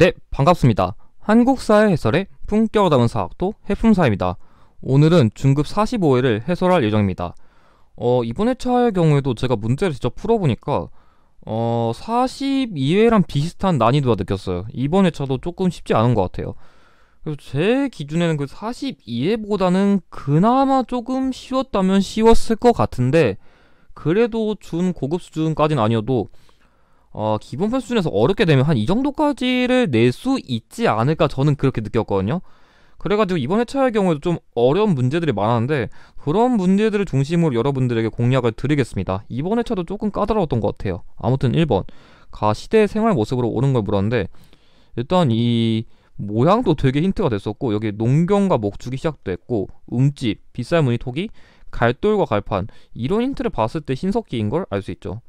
네, 반갑습니다. 한국사회 해설의 품격 담은 사학도 해품사입니다. 오늘은 중급 45회를 해설할 예정입니다. 어, 이번 회차의 경우에도 제가 문제를 직접 풀어보니까 어, 42회랑 비슷한 난이도가 느꼈어요. 이번 회차도 조금 쉽지 않은 것 같아요. 그래서 제 기준에는 그 42회보다는 그나마 조금 쉬웠다면 쉬웠을 것 같은데 그래도 준 고급 수준까지는 아니어도 어, 기본 편수 중에서 어렵게 되면 한 이 정도까지를 낼 수 있지 않을까 저는 그렇게 느꼈거든요. 그래가지고 이번 회차의 경우에도 좀 어려운 문제들이 많았는데 그런 문제들을 중심으로 여러분들에게 공략을 드리겠습니다. 이번 회차도 조금 까다로웠던 것 같아요. 아무튼 1번 가 시대의 생활 모습으로 오는 걸 물었는데 일단 이 모양도 되게 힌트가 됐었고 여기 농경과 목축이 시작됐고 음집, 빗살 무늬 토기, 갈돌과 갈판 이런 힌트를 봤을 때 신석기인 걸 알 수 있죠.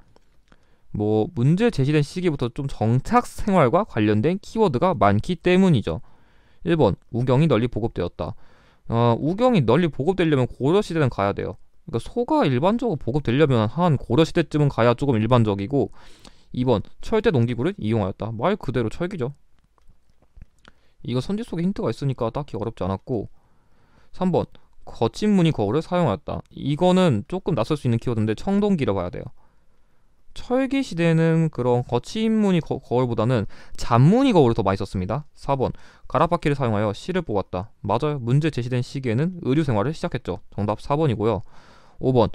뭐 문제 제시된 시기부터 좀 정착 생활과 관련된 키워드가 많기 때문이죠. 1번 우경이 널리 보급되었다. 어, 우경이 널리 보급되려면 고려시대는 가야 돼요. 그러니까 소가 일반적으로 보급되려면 한 고려시대쯤은 가야 조금 일반적이고 2번 철제 농기구를 이용하였다. 말 그대로 철기죠. 이거 선지 속에 힌트가 있으니까 딱히 어렵지 않았고 3번 거친 무늬 거울을 사용하였다. 이거는 조금 낯설 수 있는 키워드인데 청동기라 고 봐야 돼요. 철기 시대는 그런 거친 무늬 거, 울보다는 잔무늬 거울이 더 많이 썼습니다. 4번 가라파키를 사용하여 실를 뽑았다. 맞아요. 문제 제시된 시기에는 의류 생활을 시작했죠. 정답 4번이고요. 5번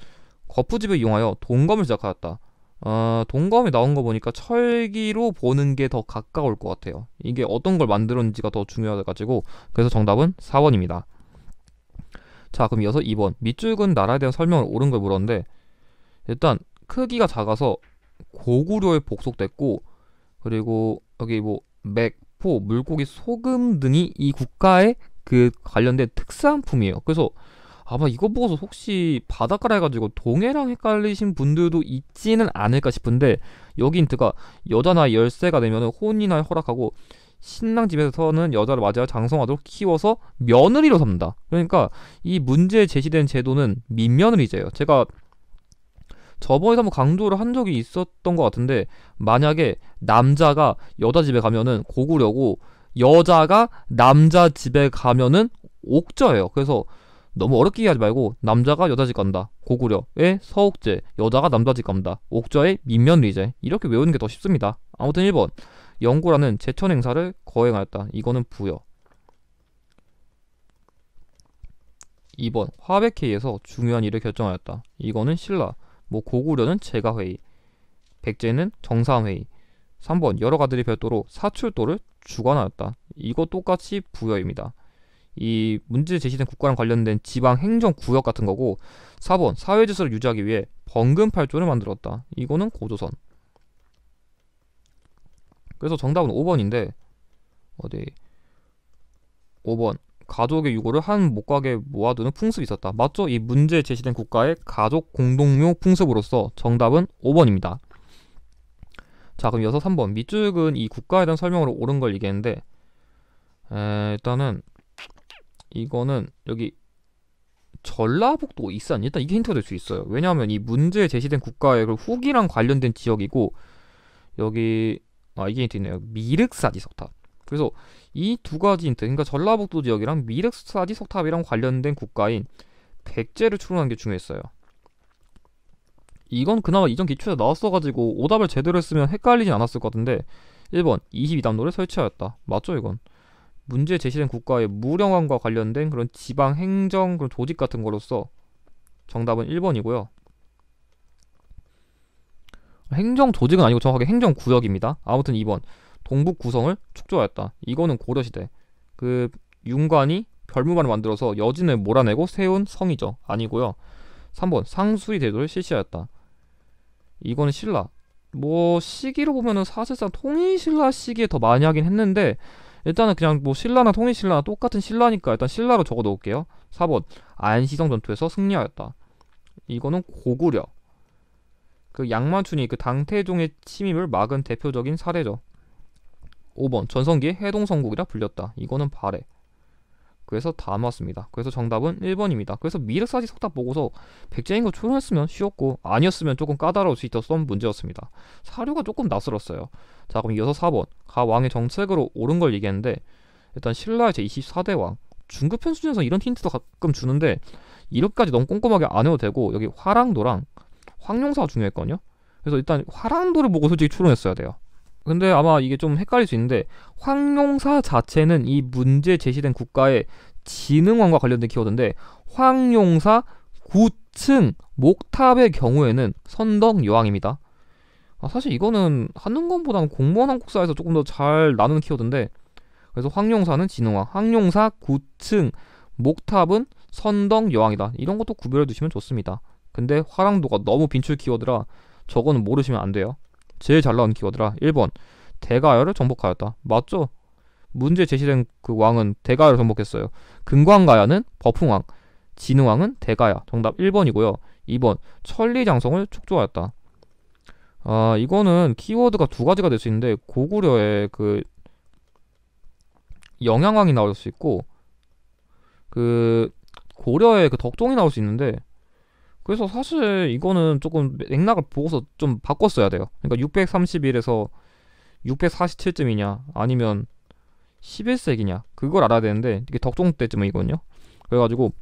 거푸집을 이용하여 동검을 시작하였다 어, 동검이 나온 거 보니까 철기로 보는 게 더 가까울 것 같아요. 이게 어떤 걸 만들었는지가 더 중요해가지고 그래서 정답은 4번입니다. 자 그럼 이어서 2번 밑줄 근 나라에 대한 설명을 옳은 걸 물었는데 일단 크기가 작아서 고구려에 복속됐고 그리고 여기 뭐 맥포, 물고기, 소금 등이 이국가에그 관련된 특산품이에요. 그래서 아마 이거 보고서 혹시 바닷가라 해가지고 동해랑 헷갈리신 분들도 있지는 않을까 싶은데 여긴드가 여자 나열쇠가 되면 은 혼이나 허락하고 신랑 집에서는 여자를 맞이하여 장성하도록 키워서 며느리로 삽니다 그러니까 이 문제에 제시된 제도는 민며느리제예요. 제가 저번에 한번 강조를 한 적이 있었던 것 같은데 만약에 남자가 여자 집에 가면은 고구려고 여자가 남자 집에 가면은 옥저예요. 그래서 너무 어렵게 기 하지 말고 남자가 여자 집 간다. 고구려의 서옥제, 여자가 남자 집 간다. 옥저의 민면리제 이렇게 외우는 게 더 쉽습니다. 아무튼 1번 영구라는 제천 행사를 거행하였다. 이거는 부여. 2번 화백회의에서 중요한 일을 결정하였다. 이거는 신라. 뭐 고구려는 제가회의, 백제는 정사회의 3번 여러 가들이 별도로 사출도를 주관하였다. 이거 똑같이 부여입니다. 이 문제 제시된 국가랑 관련된 지방 행정 구역 같은 거고 4번 사회 질서를 유지하기 위해 번금팔조를 만들었다. 이거는 고조선. 그래서 정답은 5번인데 어디 5번 가족의 유골을한 목각에 모아두는 풍습이 있었다. 맞죠? 이 문제에 제시된 국가의 가족 공동묘 풍습으로서 정답은 5번입니다. 자 그럼 이어서 3번 밑줄은 이 국가에 대한 설명으로 옳은 걸 얘기했는데 에, 일단은 이거는 여기 전라북도 이산 일단 이게 힌트가 될 수 있어요 왜냐하면 이 문제에 제시된 국가의 그 후기랑 관련된 지역이고 여기 아 이게 힌트있네요 미륵사 지석탑 그래서 이 두 가지 인터 그러니까 전라북도 지역이랑 미륵타디 석탑이랑 관련된 국가인 백제를 추론한게 중요했어요. 이건 그나마 이전 기초에 나왔어가지고 오답을 제대로 했으면 헷갈리진 않았을 것 같은데 1번 2 2단로를 설치하였다. 맞죠 이건? 문제 제시된 국가의 무령왕과 관련된 그런 지방 행정 그런 조직 같은 거로서 정답은 1번이고요. 행정 조직은 아니고 정확하게 행정 구역입니다. 아무튼 2번 동북 구성을 축조하였다 이거는 고려시대 그 윤관이 별무관을 만들어서 여진을 몰아내고 세운 성이죠. 아니고요. 3번 상수리 대도를 실시하였다. 이거는 신라. 뭐 시기로 보면은 사실상 통일신라 시기에 더 많이 하긴 했는데 일단은 그냥 뭐 신라나 통일신라나 똑같은 신라니까 일단 신라로 적어 놓을게요. 4번 안시성 전투에서 승리하였다. 이거는 고구려. 그 양만춘이 그 당태종의 침입을 막은 대표적인 사례죠. 5번 전성기의 해동성국이라 불렸다. 이거는 발해. 그래서 다 맞습니다. 그래서 정답은 1번입니다. 그래서 미륵사지 석탑 보고서 백제인 거 출연했으면 쉬웠고 아니었으면 조금 까다로울 수 있었던 문제였습니다. 사료가 조금 낯설었어요. 자 그럼 이어서 4번 가 왕의 정책으로 옳은 걸 얘기했는데 일단 신라의 제24대 왕 중급 편수준에서 이런 힌트도 가끔 주는데 이렇게까지 너무 꼼꼼하게 안 해도 되고 여기 화랑도랑 황룡사가 중요했거든요. 그래서 일단 화랑도를 보고 솔직히 추론했어야 돼요. 근데 아마 이게 좀 헷갈릴 수 있는데 황룡사 자체는 이 문제 제시된 국가의 지능왕과 관련된 키워드인데 황룡사 9층 목탑의 경우에는 선덕 여왕입니다. 아, 사실 이거는 한능검보다는 공무원 한국사에서 조금 더 잘 나누는 키워드인데 그래서 황룡사는 지능왕, 황룡사 9층 목탑은 선덕 여왕이다. 이런 것도 구별해 두시면 좋습니다. 근데 화랑도가 너무 빈출 키워드라 저거는 모르시면 안 돼요. 제일 잘 나온 키워드라 1번 대가야를 정복하였다. 맞죠? 문제 제시된 그 왕은 대가야를 정복했어요. 금광가야는 버풍왕, 진우왕은 대가야. 정답 1번이고요. 2번 천리장성을 축조하였다. 아 이거는 키워드가 두 가지가 될 수 있는데 고구려의 그 영양왕이 나올 수 있고 그 고려의 그 덕종이 나올 수 있는데 그래서 사실 이거는 조금 맥락을 보고서 좀 바꿨어야 돼요. 그러니까 631에서 647쯤이냐 아니면 11세기냐 그걸 알아야 되는데 이게 덕종 때쯤이거든요. 그래가지고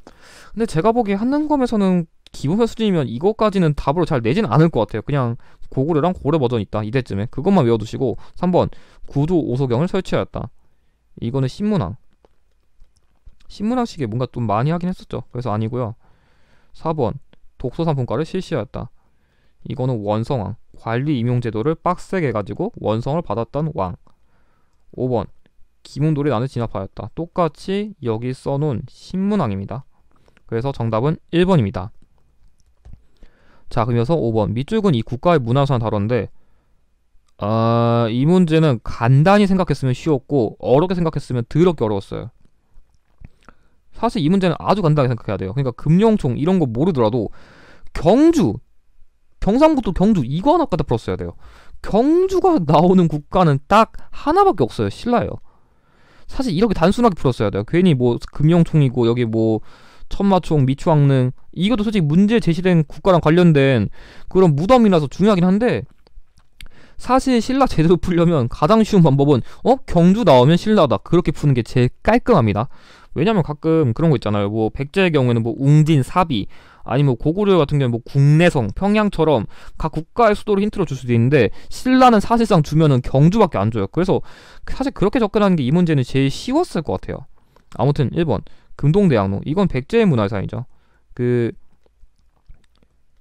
근데 제가 보기에 한능검에서는 기본서 수준이면 이것까지는 답으로 잘 내진 않을 것 같아요. 그냥 고구려랑 고려 버전 있다 이때쯤에 그것만 외워두시고 3번 구두 오소경을 설치하였다. 이거는 신문왕. 신문왕식에 뭔가 좀 많이 하긴 했었죠. 그래서 아니고요. 4번 독소상품과를 실시하였다. 이거는 원성왕. 관리 임용 제도를 빡세게 가지고 원성을 받았던 왕. 5번. 김운돌이 나는 진압하였다. 똑같이 여기 써놓은 신문왕입니다. 그래서 정답은 1번입니다. 자, 그러면서 5번. 밑줄은 이 국가의 문화유산 다뤘는데 아, 이 문제는 간단히 생각했으면 쉬웠고 어렵게 생각했으면 더럽게 어려웠어요. 사실 이 문제는 아주 간단하게 생각해야 돼요. 그러니까 금융총 이런 거 모르더라도 경주, 경상북도 경주 이거 하나 까다 풀었어야 돼요. 경주가 나오는 국가는 딱 하나밖에 없어요. 신라예요. 사실 이렇게 단순하게 풀었어야 돼요. 괜히 뭐 금융총이고 여기 뭐 천마총, 미추왕릉 이것도 솔직히 문제 제시된 국가랑 관련된 그런 무덤이라서 중요하긴 한데 사실 신라 제대로 풀려면 가장 쉬운 방법은 어 경주 나오면 신라다 그렇게 푸는 게 제일 깔끔합니다. 왜냐면 가끔 그런 거 있잖아요. 뭐 백제의 경우에는 뭐 웅진, 사비 아니면 뭐 고구려 같은 경우는 뭐 국내성, 평양처럼 각 국가의 수도를 힌트로 줄 수도 있는데 신라는 사실상 주면은 경주밖에 안 줘요. 그래서 사실 그렇게 접근하는 게 이 문제는 제일 쉬웠을 것 같아요. 아무튼 1번 금동대학로 이건 백제의 문화유산이죠. 그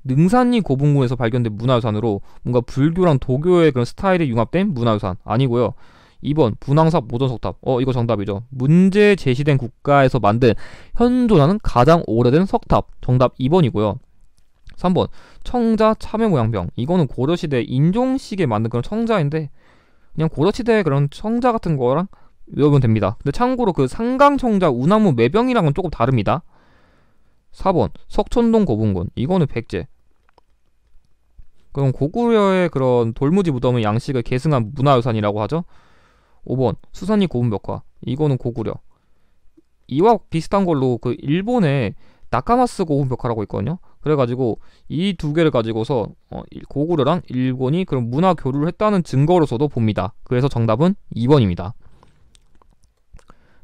능산리 고분군에서 발견된 문화유산으로 뭔가 불교랑 도교의 그런 스타일이 융합된 문화유산 아니고요. 2번 분황석모던석탑어 이거 정답이죠 문제 제시된 국가에서 만든 현존하는 가장 오래된 석탑 정답 2번이고요 3번 청자 참외 모양병 이거는 고려시대 인종식에 만든 그런 청자인데 그냥 고려시대 그런 청자 같은 거랑 외우면 됩니다 근데 참고로 그 상강청자 우나무 매병이랑은 조금 다릅니다 4번 석촌동 고분군 이거는 백제 그럼 고구려의 그런 돌무지 무덤은 양식을 계승한 문화유산이라고 하죠 5번 수산이 고분벽화 이거는 고구려 이와 비슷한 걸로 그 일본에 나카마스 고분벽화라고 있거든요 그래가지고 이 두 개를 가지고서 어, 고구려랑 일본이 그런 문화 교류를 했다는 증거로서도 봅니다 그래서 정답은 2번입니다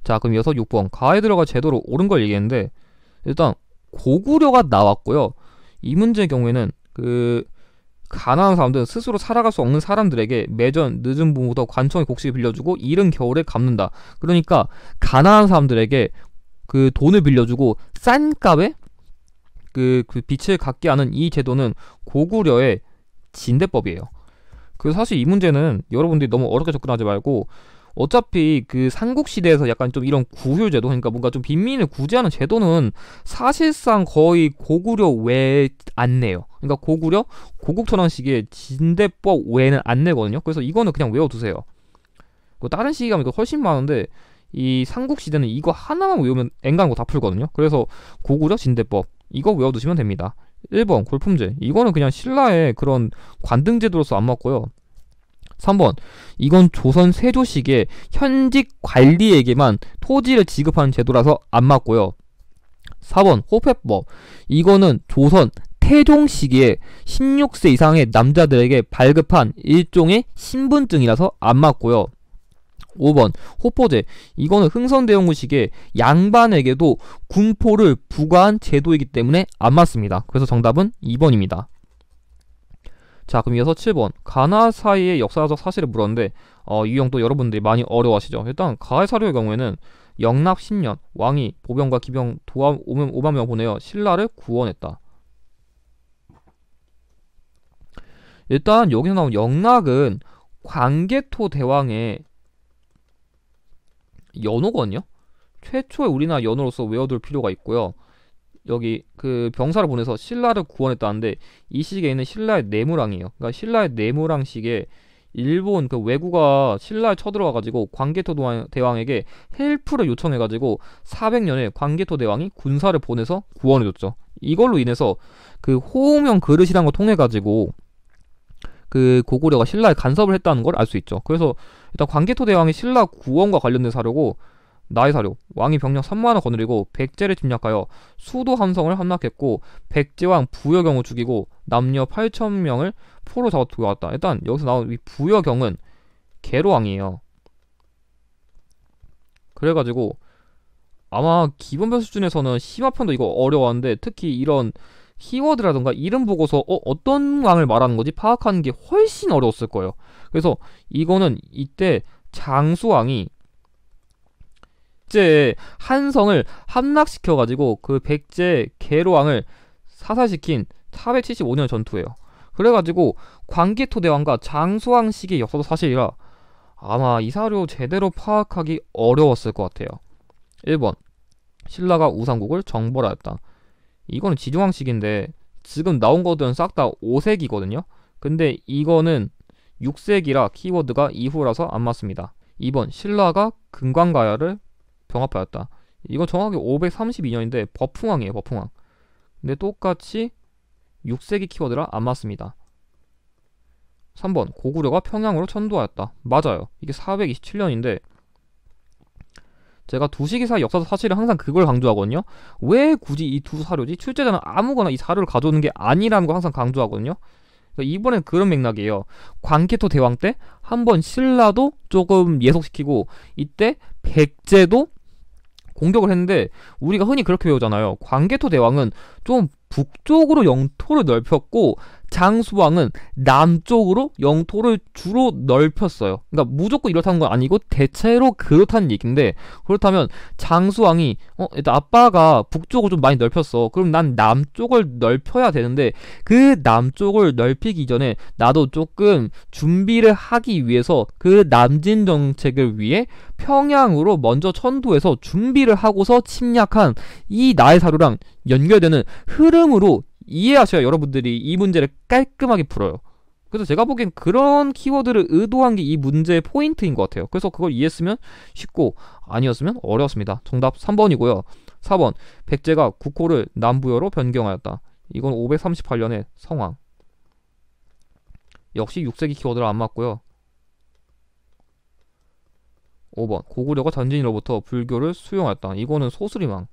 자 그럼 이어서 6번 가에 들어가 제대로 옳은 걸 얘기했는데 일단 고구려가 나왔고요 이 문제의 경우에는 그 가난한 사람들, 스스로 살아갈 수 없는 사람들에게 매전 늦은 봄부터 관청의 곡식을 빌려주고 이른 겨울에 갚는다. 그러니까 가난한 사람들에게 그 돈을 빌려주고 싼 값에 그, 그 빛을 갖게 하는 이 제도는 고구려의 진대법이에요. 그 사실 이 문제는 여러분들이 너무 어렵게 접근하지 말고 어차피 그 삼국시대에서 약간 좀 이런 구휼제도 그러니까 뭔가 좀 빈민을 구제하는 제도는 사실상 거의 고구려 외에 안 내요. 그러니까 고구려 고국토란 시기에 진대법 외에는 안 내거든요. 그래서 이거는 그냥 외워두세요. 그 다른 시기 가면 훨씬 많은데 이 삼국시대는 이거 하나만 외우면 앵간한 거다 풀거든요. 그래서 고구려 진대법 이거 외워두시면 됩니다. 1번 골품제 이거는 그냥 신라의 그런 관등제도로서 안 맞고요. 3번 이건 조선 세조식의 현직 관리에게만 토지를 지급하는 제도라서 안 맞고요. 4번 호패법 이거는 조선 태종 시기에 16세 이상의 남자들에게 발급한 일종의 신분증이라서 안 맞고요. 5번 호포제 이거는 흥선대원군 시기에 양반에게도 군포를 부과한 제도이기 때문에 안 맞습니다. 그래서 정답은 2번입니다. 자 그럼 이어서 7번 가나 사이의 역사적 사실을 물었는데 어, 이형또 여러분들이 많이 어려워하시죠 일단 가해 사료의 경우에는 영락 10년 왕이 보병과 기병 도함 5만 명 보내어 신라를 구원했다 일단 여기서 나온 영락은 광개토 대왕의 연호거든요 최초의 우리나라 연호로서 외워둘 필요가 있고요 여기 그 병사를 보내서 신라를 구원했다는데 이 시기에 있는 신라의 내무랑이에요 그러니까 신라의 내무랑 시기에 일본 그왜구가 신라에 쳐들어와가지고 광개토 대왕에게 헬프를 요청해가지고 400년에 광개토 대왕이 군사를 보내서 구원해줬죠. 이걸로 인해서 그호우명 그릇이란 걸 통해가지고 그 고구려가 신라에 간섭을 했다는 걸 알 수 있죠. 그래서 일단 광개토 대왕이 신라 구원과 관련된 사료고 나이사료 왕이 병력 3만원 거느리고 백제를 침략하여 수도 함성을 함락했고 백제왕 부여경을 죽이고 남녀 8천명을 포로 잡아 돌아왔다 일단 여기서 나온 이 부여경은 개로왕이에요 그래가지고 아마 기본변 수준에서는 심화편도 이거 어려워하는데 특히 이런 키워드라던가 이름 보고서 어, 어떤 왕을 말하는 거지 파악하는 게 훨씬 어려웠을 거예요 그래서 이거는 이때 장수왕이 백제의 한성을 함락시켜가지고 그 백제의 계로왕을 사살시킨 475년 전투예요. 그래가지고 광개토대왕과 장수왕 시기 역사도 사실이라 아마 이 사료 제대로 파악하기 어려웠을 것 같아요. 1번 신라가 우상국을 정벌하였다. 이거는 지중왕시기인데 지금 나온 것들은 싹 다 5세기거든요. 근데 이거는 6세기라 키워드가 이후라서 안 맞습니다. 2번 신라가 금광가야를 병합하였다. 이건 정확히 532년인데 버풍왕이에요. 버풍왕. 근데 똑같이 6세기 키워드라 안 맞습니다. 3번 고구려가 평양으로 천도하였다. 맞아요. 이게 427년인데 제가 두시기사 역사서 사실은 항상 그걸 강조하거든요. 왜 굳이 이 두 사료지? 출제자는 아무거나 이 사료를 가져오는 게 아니라는 걸 항상 강조하거든요. 이번엔 그런 맥락이에요. 광개토 대왕 때 한 번 신라도 조금 예속시키고 이때 백제도 공격을 했는데 우리가 흔히 그렇게 배우잖아요. 광개토 대왕은 좀 북쪽으로 영토를 넓혔고 장수왕은 남쪽으로 영토를 주로 넓혔어요. 그러니까 무조건 이렇다는 건 아니고 대체로 그렇다는 얘기인데 그렇다면 장수왕이 어 일단 아빠가 북쪽을 좀 많이 넓혔어. 그럼 난 남쪽을 넓혀야 되는데 그 남쪽을 넓히기 전에 나도 조금 준비를 하기 위해서 그 남진 정책을 위해 평양으로 먼저 천도해서 준비를 하고서 침략한 이 나의 사료랑 연결되는 흐름으로 이해하셔야 여러분들이 이 문제를 깔끔하게 풀어요. 그래서 제가 보기엔 그런 키워드를 의도한 게 이 문제의 포인트인 것 같아요. 그래서 그걸 이해했으면 쉽고 아니었으면 어려웠습니다. 정답 3번이고요. 4번 백제가 국호를 남부여로 변경하였다. 이건 538년의 성황. 역시 6세기 키워드를 안 맞고요. 5번 고구려가 전진으로부터 불교를 수용하였다. 이거는 소수리망.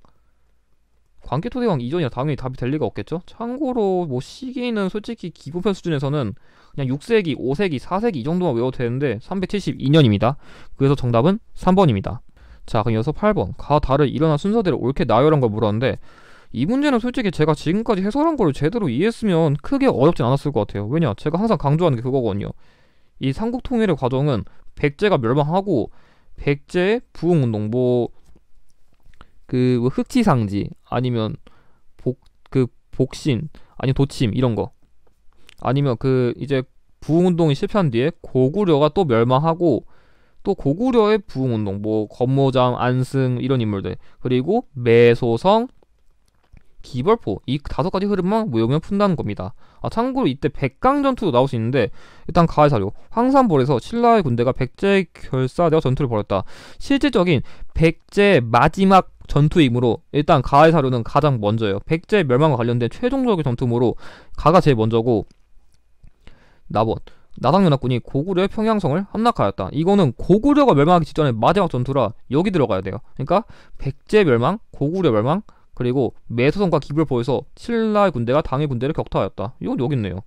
광개토대왕 이전이야 당연히 답이 될 리가 없겠죠. 참고로 뭐 시기는 솔직히 기본편 수준에서는 그냥 6세기, 5세기, 4세기 이 정도만 외워도 되는데 372년입니다. 그래서 정답은 3번입니다. 자 그럼 이어서 8번 가, 다를 일어난 순서대로 옳게 나열한 걸 물었는데 이 문제는 솔직히 제가 지금까지 해설한 걸 제대로 이해했으면 크게 어렵진 않았을 것 같아요. 왜냐 제가 항상 강조하는 게 그거거든요. 이 삼국통일의 과정은 백제가 멸망하고 백제 부흥운동 뭐 그뭐 흑지상지 아니면 복 그 복신 아니 면 도침 이런 거 아니면 그 이제 부흥운동이 실패한 뒤에 고구려가 또 멸망하고 또 고구려의 부흥운동 뭐 권모장 안승 이런 인물들 그리고 매소성 기벌포 이 다섯 가지 흐름만 무용연 푼다는 겁니다. 아, 참고로 이때 백강 전투도 나올 수 있는데 일단 가해 사료 황산벌에서 신라의 군대가 백제 결사되어 전투를 벌였다. 실질적인 백제 마지막 전투이므로 일단 가의 사료는 가장 먼저예요. 백제 멸망과 관련된 최종적인 전투모로 가가 제일 먼저고 나번 나당연합군이 고구려의 평양성을 함락하였다. 이거는 고구려가 멸망하기 직전에 마지막 전투라 여기 들어가야 돼요. 그러니까 백제 멸망, 고구려 멸망, 그리고 매소성과 기부를 보여서 칠라의 군대가 당의 군대를 격타하였다 이건 여기 있네요.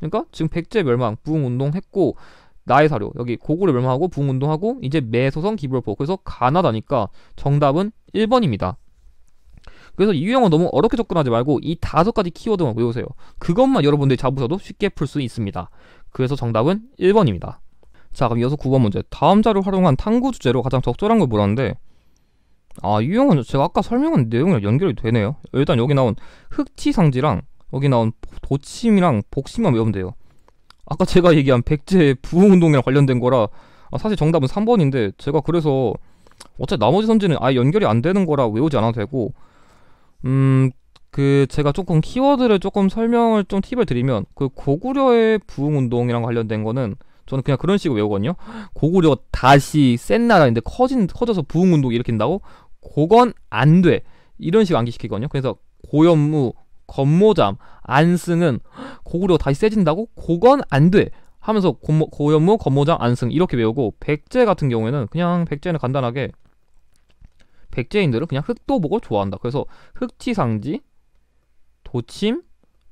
그러니까 지금 백제 멸망, 부흥운동 했고 나의 사료 여기 고구려 멸망하고 붕운동하고 이제 매소성 기불포 그래서 가나다니까 정답은 1번입니다. 그래서 이 유형은 너무 어렵게 접근하지 말고 이 다섯 가지 키워드만 외우세요. 그것만 여러분들이 잡으셔도 쉽게 풀 수 있습니다. 그래서 정답은 1번입니다. 자 그럼 이어서 9번 문제 다음 자료를 활용한 탐구 주제로 가장 적절한 걸 물었는데 아 유형은 제가 아까 설명한 내용이랑 연결이 되네요. 일단 여기 나온 흑치상지랑 여기 나온 도침이랑 복심만 외우면 돼요. 아까 제가 얘기한 백제 부흥운동이랑 관련된 거라 아, 사실 정답은 3번인데 제가 그래서 어차피 나머지 선지는 아예 연결이 안 되는 거라 외우지 않아도 되고 음 그 제가 조금 키워드를 조금 설명을 좀 팁을 드리면 그 고구려의 부흥운동이랑 관련된 거는 저는 그냥 그런 식으로 외우거든요 고구려 다시 센 나라인데 커진 커져서 부흥운동 일으킨다고 그건 안돼 이런 식으로 암기시키거든요 그래서 고현무 권모잠, 안승은 고구려 다시 세진다고? 고건 안 돼. 하면서 고모, 고현무, 권모잠 안승 이렇게 외우고 백제 같은 경우에는 그냥 백제는 간단하게 백제인들은 그냥 흑도복을 좋아한다. 그래서 흑치상지, 도침,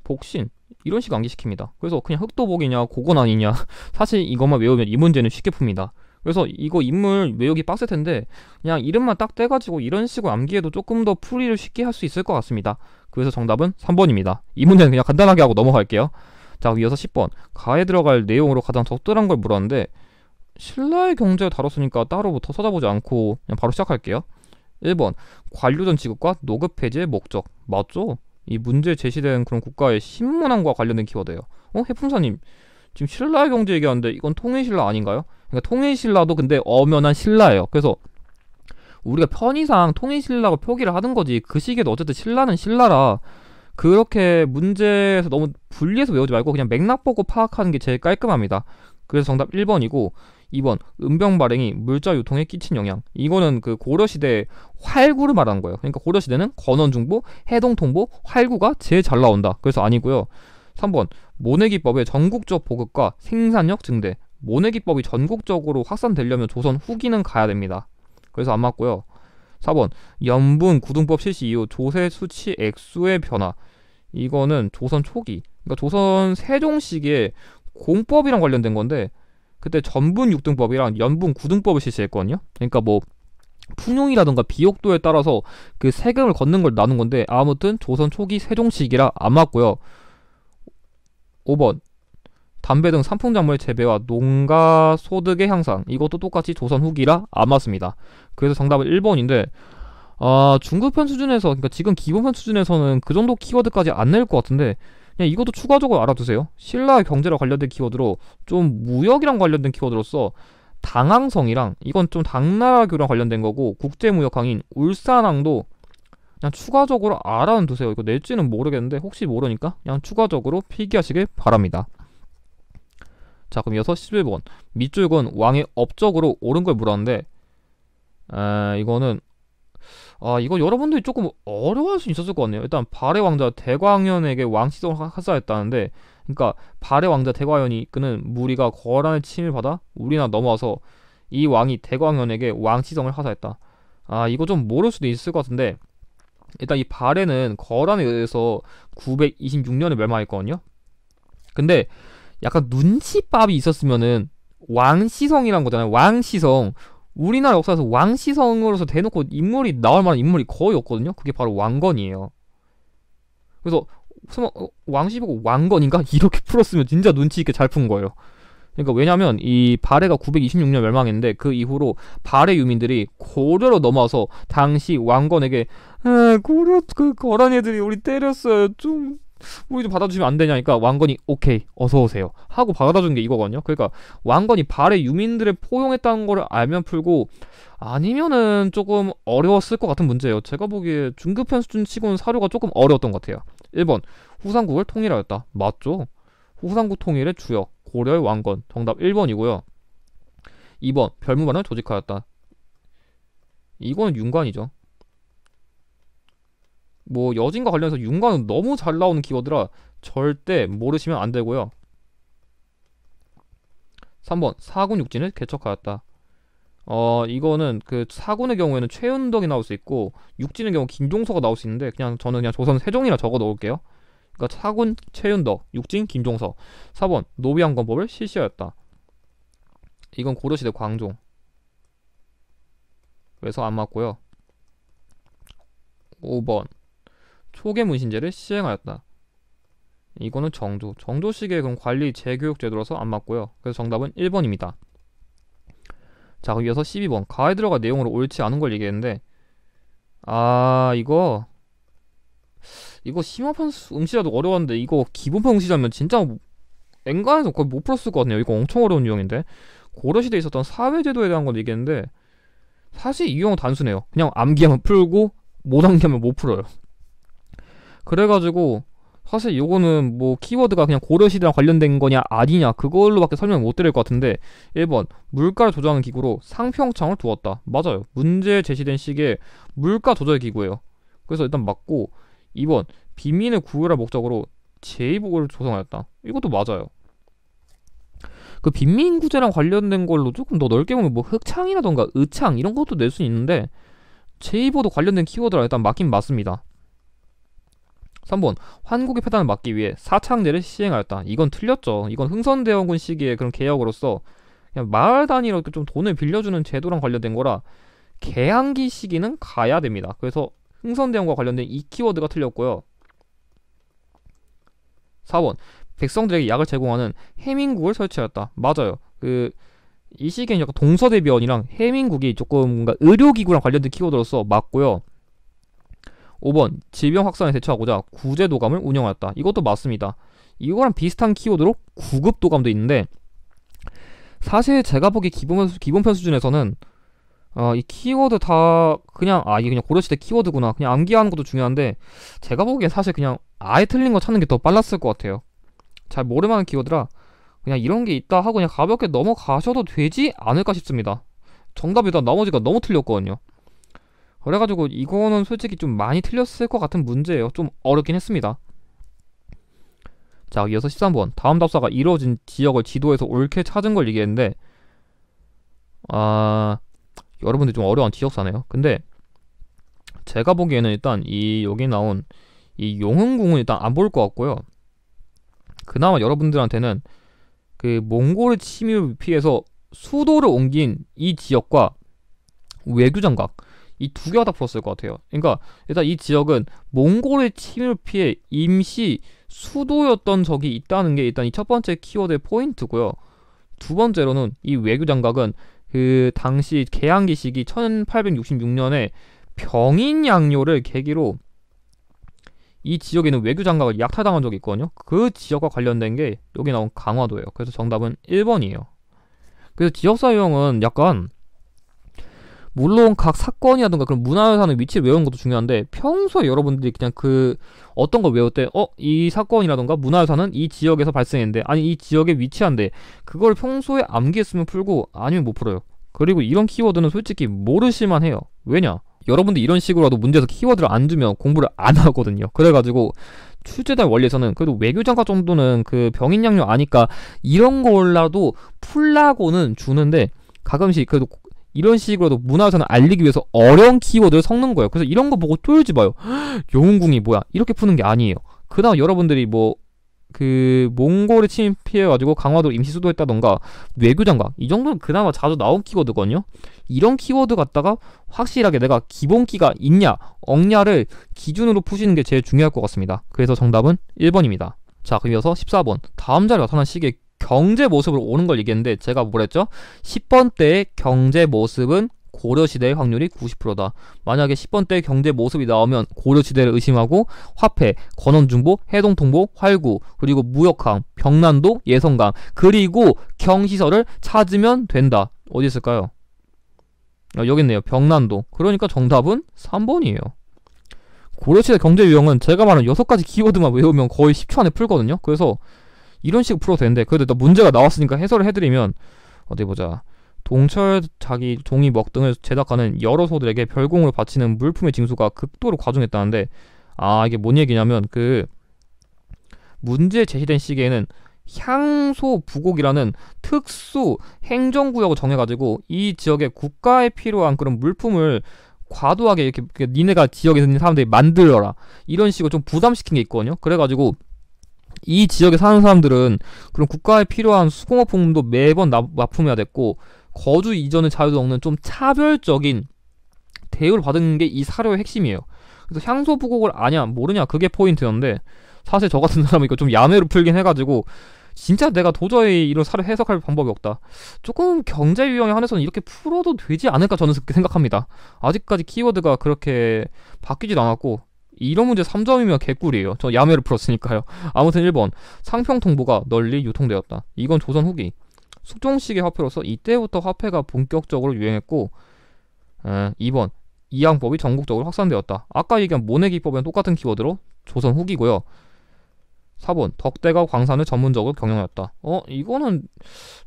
복신 이런 식으로 암기시킵니다. 그래서 그냥 흑도복이냐 고건 아니냐 사실 이것만 외우면 이 문제는 쉽게 풉니다. 그래서 이거 인물 외우기 빡셀 텐데 그냥 이름만 딱 떼가지고 이런 식으로 암기해도 조금 더 풀이를 쉽게 할 수 있을 것 같습니다. 그래서 정답은 3번입니다. 이 문제는 그냥 간단하게 하고 넘어갈게요. 자, 이어서 10번. 가에 들어갈 내용으로 가장 적절한 걸 물었는데 신라의 경제를 다뤘으니까 따로부터 찾아보지 않고 그냥 바로 시작할게요. 1번. 관료전 지급과 노급 해제의 목적. 맞죠? 이 문제에 제시된 그런 국가의 신문왕과 관련된 키워드예요. 어? 해풍사님 지금 신라의 경제 얘기하는데 이건 통일신라 아닌가요? 그러니까 통일신라도 근데 엄연한 신라예요. 그래서 우리가 편의상 통일신라고 표기를 하는 거지 그 시기에도 어쨌든 신라는 신라라 그렇게 문제에서 너무 분리해서 외우지 말고 그냥 맥락 보고 파악하는 게 제일 깔끔합니다. 그래서 정답 1번이고 2번 은병 발행이 물자 유통에 끼친 영향. 이거는 그 고려 시대 활구를 말하는 거예요. 그러니까 고려 시대는 건원 중보, 해동 통보, 활구가 제일 잘 나온다. 그래서 아니고요. 3번 모내기법의 전국적 보급과 생산력 증대. 모내기법이 전국적으로 확산되려면 조선 후기는 가야 됩니다. 그래서 안 맞고요. 4번 염분 구등법 실시 이후 조세 수치 액수의 변화. 이거는 조선 초기. 그러니까 조선 세종 시기에 공법이랑 관련된 건데 그때 전분 육등법이랑 연분 구등법을 실시했거든요. 그러니까 뭐 풍용이라든가 비옥도에 따라서 그 세금을 걷는 걸 나눈 건데 아무튼 조선 초기 세종 시기라 안 맞고요. 5번 담배 등 상품 작물 재배와 농가 소득의 향상 이것도 똑같이 조선 후기라 안 맞습니다. 그래서 정답은 1번인데 아, 중급편 수준에서 그러니까 지금 기본편 수준에서는 그 정도 키워드까지 안 낼 것 같은데 그냥 이것도 추가적으로 알아두세요. 신라 경제랑 관련된 키워드로 좀 무역이랑 관련된 키워드로서 당항성이랑 이건 좀 당나라교랑 관련된 거고 국제무역항인 울산항도 그냥 추가적으로 알아두세요. 이거 낼지는 모르겠는데 혹시 모르니까 그냥 추가적으로 필기하시길 바랍니다. 자 그럼 이어서 11번 밑줄은 왕의 업적으로 옳은 걸 물었는데 아, 이거는 아 이거 여러분들이 조금 어려워할 수 있었을 것 같네요 일단 발의 왕자 대광연에게 왕시성을 하사했다는데 그러니까 발의 왕자 대광연이 이끄는 무리가 거란의 침을 받아 우리나 넘어와서 이 왕이 대광연에게 왕시성을 하사했다 아 이거 좀 모를 수도 있을 것 같은데 일단 이 발해는 거란에 의해서 926년에 멸망했거든요 근데 약간 눈치밥이 있었으면은 왕시성이란 거잖아요. 왕시성. 우리나라 역사에서 왕시성으로서 대놓고 인물이 나올 만한 인물이 거의 없거든요. 그게 바로 왕건이에요. 그래서 설마 어, 왕시 보고 왕건인가 이렇게 풀었으면 진짜 눈치 있게 잘 푼 거예요. 그러니까 왜냐면 이 발해가 926년 멸망했는데 그 이후로 발해 유민들이 고려로 넘어와서 당시 왕건에게 에 고려 그 거란 그 애들이 우리 때렸어요. 좀 우리도 받아주시면 안 되냐니까 그러니까 왕건이 오케이 어서 오세요 하고 받아준 게 이거거든요. 그러니까 왕건이 발해 유민들을 포용했다는 걸 알면 풀고 아니면은 조금 어려웠을 것 같은 문제예요. 제가 보기에 중급편 수준 치고는 사료가 조금 어려웠던 것 같아요. 1번 후삼국을 통일하였다. 맞죠? 후삼국 통일의 주역 고려의 왕건 정답 1번이고요. 2번 별무반을 조직하였다. 이건 윤관이죠. 뭐 여진과 관련해서 윤관은 너무 잘 나오는 키워드라 절대 모르시면 안 되고요. 3번 사군 육진을 개척하였다. 어 이거는 그 사군의 경우에는 최은덕이 나올 수 있고 육진의 경우 김종서가 나올 수 있는데 그냥 저는 그냥 조선 세종이나 적어 놓을게요. 그러니까 사군 최윤덕, 육진 김종서. 4번 노비안건법을 실시하였다. 이건 고려시대 광종. 그래서 안 맞고요. 5번 초계 문신제를 시행하였다. 이거는 정조. 정조식의 그럼 관리 재교육 제도라서 안 맞고요. 그래서 정답은 1번입니다. 자, 그 이어서 12번. 가에 들어가 내용으로 옳지 않은 걸 얘기했는데 아, 이거 이거 심화편 응시라도 어려웠는데 이거 기본편 음시자면 진짜 엔간에서 거의 못 풀었을 것 같네요. 이거 엄청 어려운 유형인데 고려시대에 있었던 사회제도에 대한 건 얘기했는데 사실 이 유형은 단순해요. 그냥 암기하면 풀고 못 암기하면 못 풀어요. 그래가지고 사실 요거는 뭐 키워드가 그냥 고려시대랑 관련된 거냐 아니냐 그걸로밖에 설명 못 드릴 것 같은데 1번 물가를 조정하는 기구로 상평창을 두었다 맞아요 문제 제시된 시기에 물가 조절 기구예요 그래서 일단 맞고 2번 비민의 구애를 목적으로 제이보을 조성하였다 이것도 맞아요 그 빈민구제랑 관련된 걸로 조금 더 넓게 보면 뭐 흑창이라던가 의창 이런 것도 낼 수 있는데 제이보도 관련된 키워드랑 일단 맞긴 맞습니다 3번 환국의 폐단을 막기 위해 사창제를 시행하였다. 이건 틀렸죠. 이건 흥선대원군 시기에 그런 개혁으로서 그냥 마을 단위로 좀 돈을 빌려주는 제도랑 관련된 거라 개항기 시기는 가야 됩니다. 그래서 흥선대원과 관련된 이 키워드가 틀렸고요. 4번 백성들에게 약을 제공하는 해민국을 설치하였다. 맞아요. 그 이시기에 약간 동서대변이랑 해민국이 조금 뭔가 의료기구랑 관련된 키워드로서 맞고요. 5번 질병 확산에 대처하고자 구제도감을 운영하였다. 이것도 맞습니다. 이거랑 비슷한 키워드로 구급도감도 있는데 사실 제가 보기 기본, 기본편 수준에서는 어, 이 키워드 다 그냥 아 이게 그냥 고려시대 키워드구나 그냥 암기하는 것도 중요한데 제가 보기엔 사실 그냥 아예 틀린 거 찾는 게 더 빨랐을 것 같아요. 잘 모를만한 키워드라 그냥 이런 게 있다 하고 그냥 가볍게 넘어가셔도 되지 않을까 싶습니다. 정답이 다 나머지가 너무 틀렸거든요. 그래가지고 이거는 솔직히 좀 많이 틀렸을 것 같은 문제예요. 좀 어렵긴 했습니다. 자, 이어서 13번. 다음 답사가 이루어진 지역을 지도에서 옳게 찾은 걸 얘기했는데, 아, 여러분들 좀 어려운 지역사네요. 근데, 제가 보기에는 일단 이, 여기 나온 이 용흥궁은 일단 안 볼 것 같고요. 그나마 여러분들한테는 그 몽골의 침입을 피해서 수도를 옮긴 이 지역과 외교장각, 이두 개가 다 붙었을 것 같아요. 그러니까 일단 이 지역은 몽골의 침입을 피해 임시 수도였던 적이 있다는 게 일단 이 첫 번째 키워드의 포인트고요. 두 번째로는 이 외교 장각은 그 당시 개항기 시기 1866년에 병인 양요를 계기로 이 지역에는 외교 장각을 약탈당한 적이 있거든요. 그 지역과 관련된 게 여기 나온 강화도예요. 그래서 정답은 1번이에요. 그래서 지역 사용은 약간 물론 각 사건이라든가 그런 문화유산의 위치를 외우는 것도 중요한데 평소에 여러분들이 그냥 그 어떤 걸 외울 때어이 사건이라든가 문화유산은이 지역에서 발생했는데 아니 이 지역에 위치한데 그걸 평소에 암기했으면 풀고 아니면 못 풀어요. 그리고 이런 키워드는 솔직히 모르실만 해요. 왜냐? 여러분들 이런 식으로라도 문제에서 키워드를 안 주면 공부를 안 하거든요. 그래가지고 출제단 원리에서는 그래도 외교장과 정도는 그 병인양료 아니까 이런 걸라도 풀라고는 주는데 가끔씩 그래도 이런 식으로도 문화유산을 알리기 위해서 어려운 키워드를 섞는 거예요. 그래서 이런 거 보고 쫄지 마요. 용궁이 뭐야? 이렇게 푸는 게 아니에요. 그다음 여러분들이 뭐 그 몽골에 침입해가지고 강화도 임시 수도했다던가 외교장관 이 정도는 그나마 자주 나온 키워드거든요. 이런 키워드 갖다가 확실하게 내가 기본기가 있냐 없냐를 기준으로 푸시는 게 제일 중요할 것 같습니다. 그래서 정답은 1번입니다. 자, 그럼 이어서 14번 다음 자리에 나타난 시계 경제 모습으로 오는 걸 얘기했는데 제가 뭐랬죠? 10번 때의 경제 모습은 고려시대의 확률이 90%다. 만약에 10번대 경제 모습이 나오면 고려시대를 의심하고 화폐, 건원중보, 해동통보, 활구, 그리고 무역항, 병난도, 예성강, 그리고 경시설을 찾으면 된다. 어디 있을까요? 아, 여기 있네요. 병난도. 그러니까 정답은 3번이에요. 고려시대 경제 유형은 제가 말한 6가지 키워드만 외우면 거의 10초 안에 풀거든요. 그래서 이런 식으로 풀어도 되는데 그래도 또 문제가 나왔으니까 해설을 해드리면 어디 보자 동철 자기 종이 먹 등을 제작하는 여러 소들에게 별공으로 바치는 물품의 징수가 극도로 과중했다는데 아 이게 뭔 얘기냐면 그 문제 제시된 시기에는 향소 부곡이라는 특수 행정구역을 정해가지고 이 지역에 국가에 필요한 그런 물품을 과도하게 이렇게 니네가 지역에 있는 사람들이 만들어라 이런 식으로 좀 부담시킨 게 있거든요 그래가지고 이 지역에 사는 사람들은 그럼 국가에 필요한 수공업품도 매번 나, 납품해야 됐고 거주 이전의 자유도 없는 좀 차별적인 대우를 받은 게 이 사료의 핵심이에요. 그래서 향소 부곡을 아냐 모르냐 그게 포인트였는데 사실 저 같은 사람은 이거 좀 야매로 풀긴 해가지고 진짜 내가 도저히 이런 사료 해석할 방법이 없다. 조금 경제 유형에 한해서는 이렇게 풀어도 되지 않을까 저는 그렇게 생각합니다. 아직까지 키워드가 그렇게 바뀌지도 않았고 이런 문제 3점이면 개꿀이에요. 저 야매를 풀었으니까요. 아무튼 1번 상평 통보가 널리 유통되었다. 이건 조선 후기 숙종식의 화폐로서 이때부터 화폐가 본격적으로 유행했고 에, 2번 이양법이 전국적으로 확산되었다. 아까 얘기한 모내기법이랑 똑같은 키워드로 조선 후기고요. 4번 덕대가 광산을 전문적으로 경영했다. 어 이거는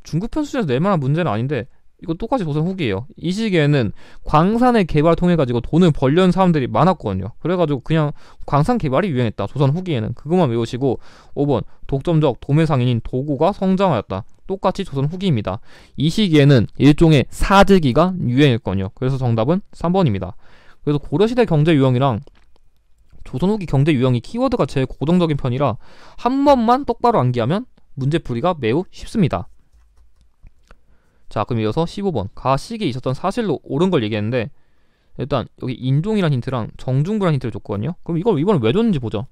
중급 편수에서 낼 만한 문제는 아닌데 이거 똑같이 조선 후기예요. 이 시기에는 광산의 개발 통해 가지고 돈을 벌려는 사람들이 많았거든요. 그래가지고 그냥 광산 개발이 유행했다. 조선 후기에는 그것만 외우시고 5번 독점적 도매상인인 도구가 성장하였다. 똑같이 조선 후기입니다. 이 시기에는 일종의 사재기가 유행했거든요. 그래서 정답은 3번입니다. 그래서 고려시대 경제 유형이랑 조선 후기 경제 유형이 키워드가 제일 고정적인 편이라 한 번만 똑바로 암기하면 문제 풀이가 매우 쉽습니다. 자 그럼 이어서 15번 가식이 있었던 사실로 옳은 걸 얘기했는데 일단 여기 인종이란 힌트랑 정중부란 힌트를 줬거든요 그럼 이걸 이번엔 왜 줬는지 보죠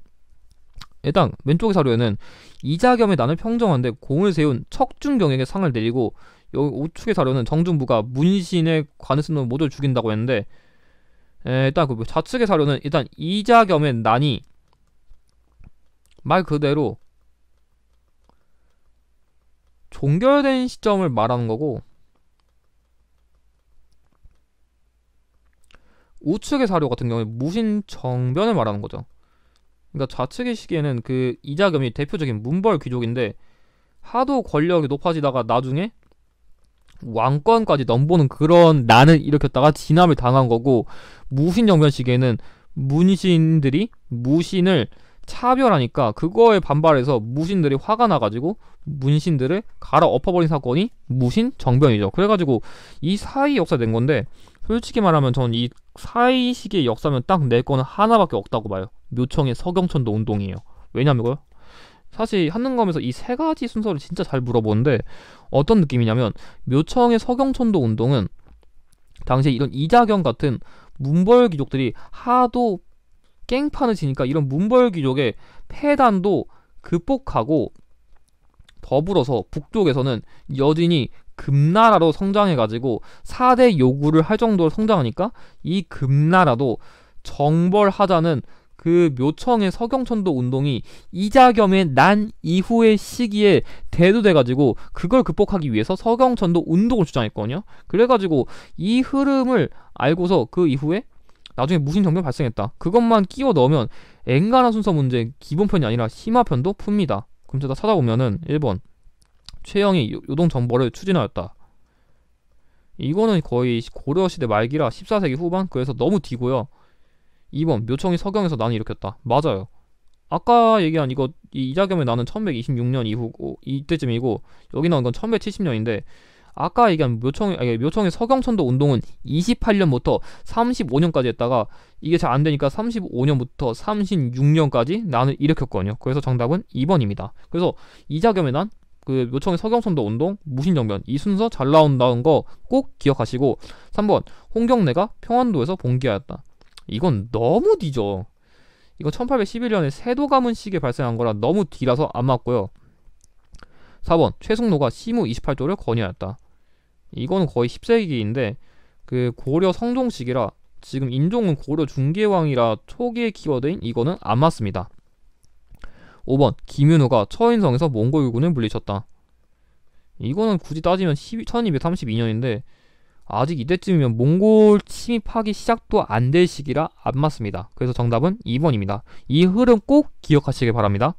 일단 왼쪽의 사료에는 이자겸의 난을 평정한데 공을 세운 척준경에게 상을 내리고 여기 우측의 사료는 정중부가 문신의 관을쓰는 모조를 죽인다고 했는데 에, 일단 그 좌측의 사료는 일단 이자겸의 난이 말 그대로 종결된 시점을 말하는 거고 우측의 사료 같은 경우에 무신 정변을 말하는 거죠. 그러니까 좌측의 시기에는 그이자겸이 대표적인 문벌 귀족인데 하도 권력이 높아지다가 나중에 왕권까지 넘보는 그런 난을 일으켰다가 진압을 당한 거고 무신 정변 시기에는 문신들이 무신을 차별하니까 그거에 반발해서 무신들이 화가 나가지고 문신들을 갈아 엎어버린 사건이 무신 정변이죠. 그래가지고 이 사이 역사 된 건데 솔직히 말하면 저는 이 사이시기의 역사면 딱내 거는 하나밖에 없다고 봐요. 묘청의 서경천도 운동이에요. 왜냐면 이거요? 사실 한능검에서 이 세 가지 순서를 진짜 잘 물어보는데 어떤 느낌이냐면 묘청의 서경천도 운동은 당시에 이런 이자경 같은 문벌 귀족들이 하도 깽판을 지니까 이런 문벌 귀족의 폐단도 극복하고 더불어서 북쪽에서는 여진이 금나라로 성장해가지고 4대 요구를 할 정도로 성장하니까 이 금나라도 정벌하자는 그 묘청의 서경천도 운동이 이자겸의 난 이후의 시기에 대두돼가지고 그걸 극복하기 위해서 서경천도 운동을 주장했거든요. 그래가지고 이 흐름을 알고서 그 이후에 나중에 무신정변 발생했다. 그것만 끼워 넣으면 엥간한 순서 문제 기본편이 아니라 심화편도 풉니다. 그럼 제가 찾아보면은 1번 최영이 요동 정벌을 추진하였다. 이거는 거의 고려시대 말기라 14세기 후반 그래서 너무 뒤고요. 2번 묘청이 서경에서 난을 일으켰다. 맞아요. 아까 얘기한 이거 이 이자겸의 나는 1126년 이후고 이때쯤이고 여기 는이건 1170년인데 아까 얘기한 묘청 아니, 묘청의 서경천도 운동은 28년부터 35년까지 했다가 이게 잘 안 되니까 35년부터 36년까지 난을 일으켰거든요. 그래서 정답은 2번입니다. 그래서 이자겸의 난그 요청의 서경선도 운동, 무신정변 이 순서 잘 나온다는 거 꼭 기억하시고 3번 홍경래가 평안도에서 봉기하였다. 이건 너무 뒤죠. 이건 1811년에 세도 가문식에 발생한 거라 너무 뒤라서 안 맞고요. 4번 최승로가 시무 28조를 건의하였다. 이건 거의 10세기인데 그 고려 성종식이라 지금 인종은 고려 중계왕이라 초기의 키워드인 이거는 안 맞습니다. 5번 김윤호가 처인성에서 몽골군을 물리쳤다. 이거는 굳이 따지면 12, 1232년인데 아직 이때쯤이면 몽골 침입하기 시작도 안 될 시기라 안 맞습니다. 그래서 정답은 2번입니다. 이 흐름 꼭 기억하시길 바랍니다.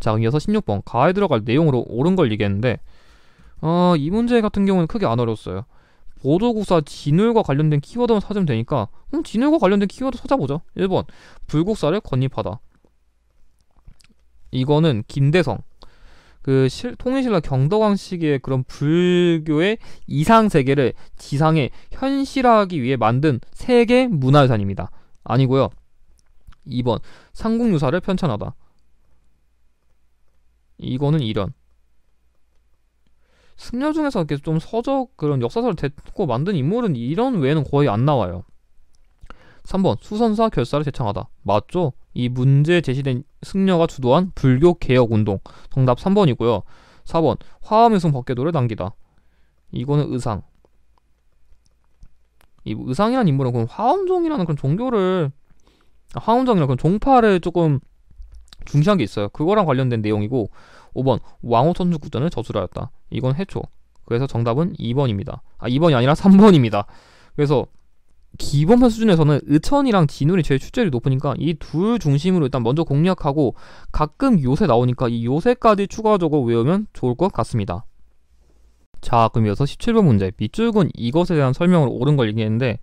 자, 이어서 16번 가에 들어갈 내용으로 옳은 걸 얘기했는데 어, 이 문제 같은 경우는 크게 안 어려웠어요. 보도국사 진울과 관련된 키워드만 찾으면 되니까 그럼 진울과 관련된 키워드 찾아보죠. 1번 불국사를 건립하다 이거는 김대성 그 실, 통일신라 경덕왕 시기의 그런 불교의 이상 세계를 지상에 현실화하기 위해 만든 세계 문화유산입니다. 아니고요. 2번 상국유사를 편찬하다. 이거는 이런 승려 중에서 이렇게 좀 서적 그런 역사서를 데리고 만든 인물은 이런 외에는 거의 안 나와요. 3번 수선사 결사를 제창하다. 맞죠? 이 문제 에 제시된 승려가 주도한 불교 개혁 운동. 정답 3번이고요. 4번 화엄의성 법궤도를 남기다. 이거는 의상. 이 의상이란 인물은 그럼 화엄종이라는 그런 종교를 아, 화엄종이라는 그런 종파를 조금 중시한 게 있어요. 그거랑 관련된 내용이고 5번 왕호선수 구전을 저술하였다. 이건 해초. 그래서 정답은 2번입니다. 아 2번이 아니라 3번입니다. 그래서 기본편 수준에서는 의천이랑 진누이 제일 출제율이 높으니까 이 둘 중심으로 일단 먼저 공략하고 가끔 요새 나오니까 이 요새까지 추가적으로 외우면 좋을 것 같습니다. 자 그럼 이어서 17번 문제 밑줄은 이것에 대한 설명으로 옳은 걸 얘기했는데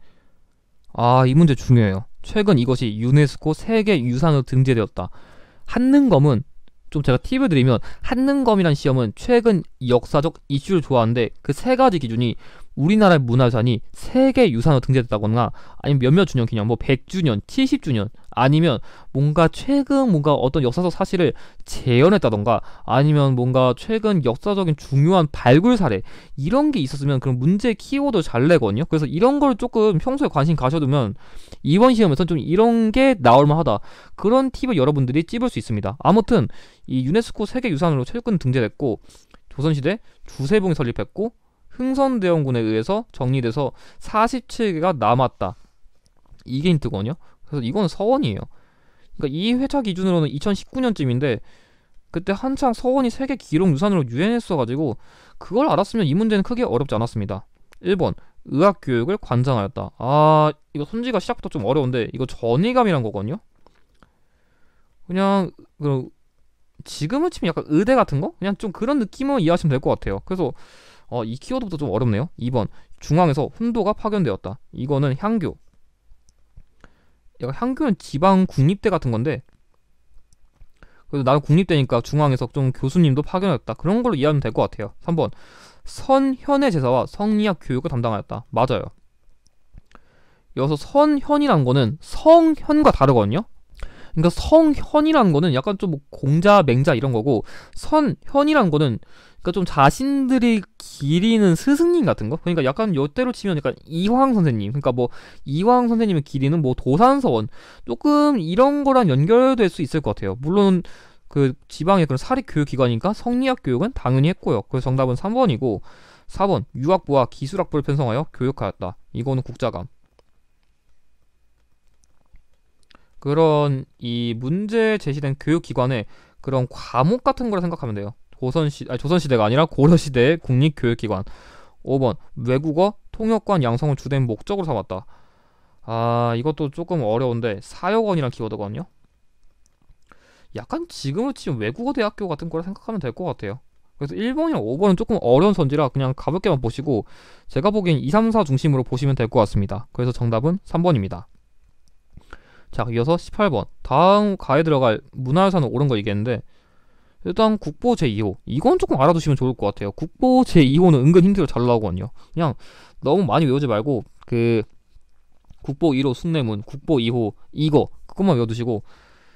아 이 문제 중요해요. 최근 이것이 유네스코 세계 유산으로 등재되었다. 한능검은 좀 제가 팁을 드리면 한능검이란 시험은 최근 역사적 이슈를 좋아하는데 그 세 가지 기준이 우리나라의 문화유산이 세계 유산으로 등재됐다거나 아니면 몇몇 주년 기념 뭐 100주년, 70주년 아니면 뭔가 최근 뭔가 어떤 역사적 사실을 재현했다던가 아니면 뭔가 최근 역사적인 중요한 발굴 사례 이런 게 있었으면 그런 문제 키워드 잘 내거든요. 그래서 이런 걸 조금 평소에 관심 가셔두면 이번 시험에서 좀 이런 게 나올 만하다. 그런 팁을 여러분들이 찝을 수 있습니다. 아무튼 이 유네스코 세계 유산으로 최근 등재됐고 조선시대 주세봉이 설립했고 흥선대원군에 의해서 정리돼서 47개가 남았다. 이게 힌트거든요. 그래서 이건 서원이에요. 그러니까 이 회차 기준으로는 2019년쯤인데 그때 한창 서원이 세계 기록 유산으로 유엔했어가지고 그걸 알았으면 이 문제는 크게 어렵지 않았습니다. 1번 의학 교육을 관장하였다. 아 이거 손지가 시작부터 좀 어려운데 이거 전의감이란 거거든요. 그냥 그 지금은 치면 약간 의대 같은 거? 그냥 좀 그런 느낌으로 이해하시면 될 것 같아요. 그래서 어, 이 키워드부터 좀 어렵네요. 2번 중앙에서 훈도가 파견되었다. 이거는 향교. 약간 향교는 지방 국립대 같은 건데 그래도 나는 국립대니까 중앙에서 좀 교수님도 파견하였다. 그런 걸로 이해하면 될 것 같아요. 3번 선현의 제사와 성리학 교육을 담당하였다. 맞아요. 여기서 선현이란 거는 성현과 다르거든요. 그러니까 성현이란 거는 약간 좀 뭐 공자, 맹자 이런 거고 선현이란 거는 그러니까 좀 자신들이 기리는 스승님 같은 거? 그러니까 약간 여때로 치면 약간 이황 선생님. 그러니까 뭐 이황 선생님의 기리는 뭐 도산서원 조금 이런 거랑 연결될 수 있을 것 같아요. 물론 그 지방의 그런 사립 교육 기관이니까 성리학 교육은 당연히 했고요. 그 정답은 3번이고 4번 유학부와 기술학부를 편성하여 교육하였다. 이거는 국자감. 그런 이 문제 제시된 교육기관의 그런 과목 같은 걸 생각하면 돼요. 조선시 아니 조선시대가 아니라 고려시대의 국립교육기관 5번 외국어 통역관 양성을 주된 목적으로 삼았다 아 이것도 조금 어려운데 사역원이란 키워드거든요 약간 지금은 지금 외국어 대학교 같은 거라 생각하면 될 것 같아요 그래서 1번이랑 5번은 조금 어려운 선지라 그냥 가볍게만 보시고 제가 보기엔 2, 3, 4 중심으로 보시면 될 것 같습니다 그래서 정답은 3번입니다 자 이어서 18번 다음 가에 들어갈 문화유산은 옳은 거 얘기했는데 일단 국보 제2호 이건 조금 알아두시면 좋을 것 같아요 국보 제2호는 은근 힘들어 잘 나오거든요 그냥 너무 많이 외우지 말고 그 국보 1호 순례문 국보 2호 이거 그것만 외워두시고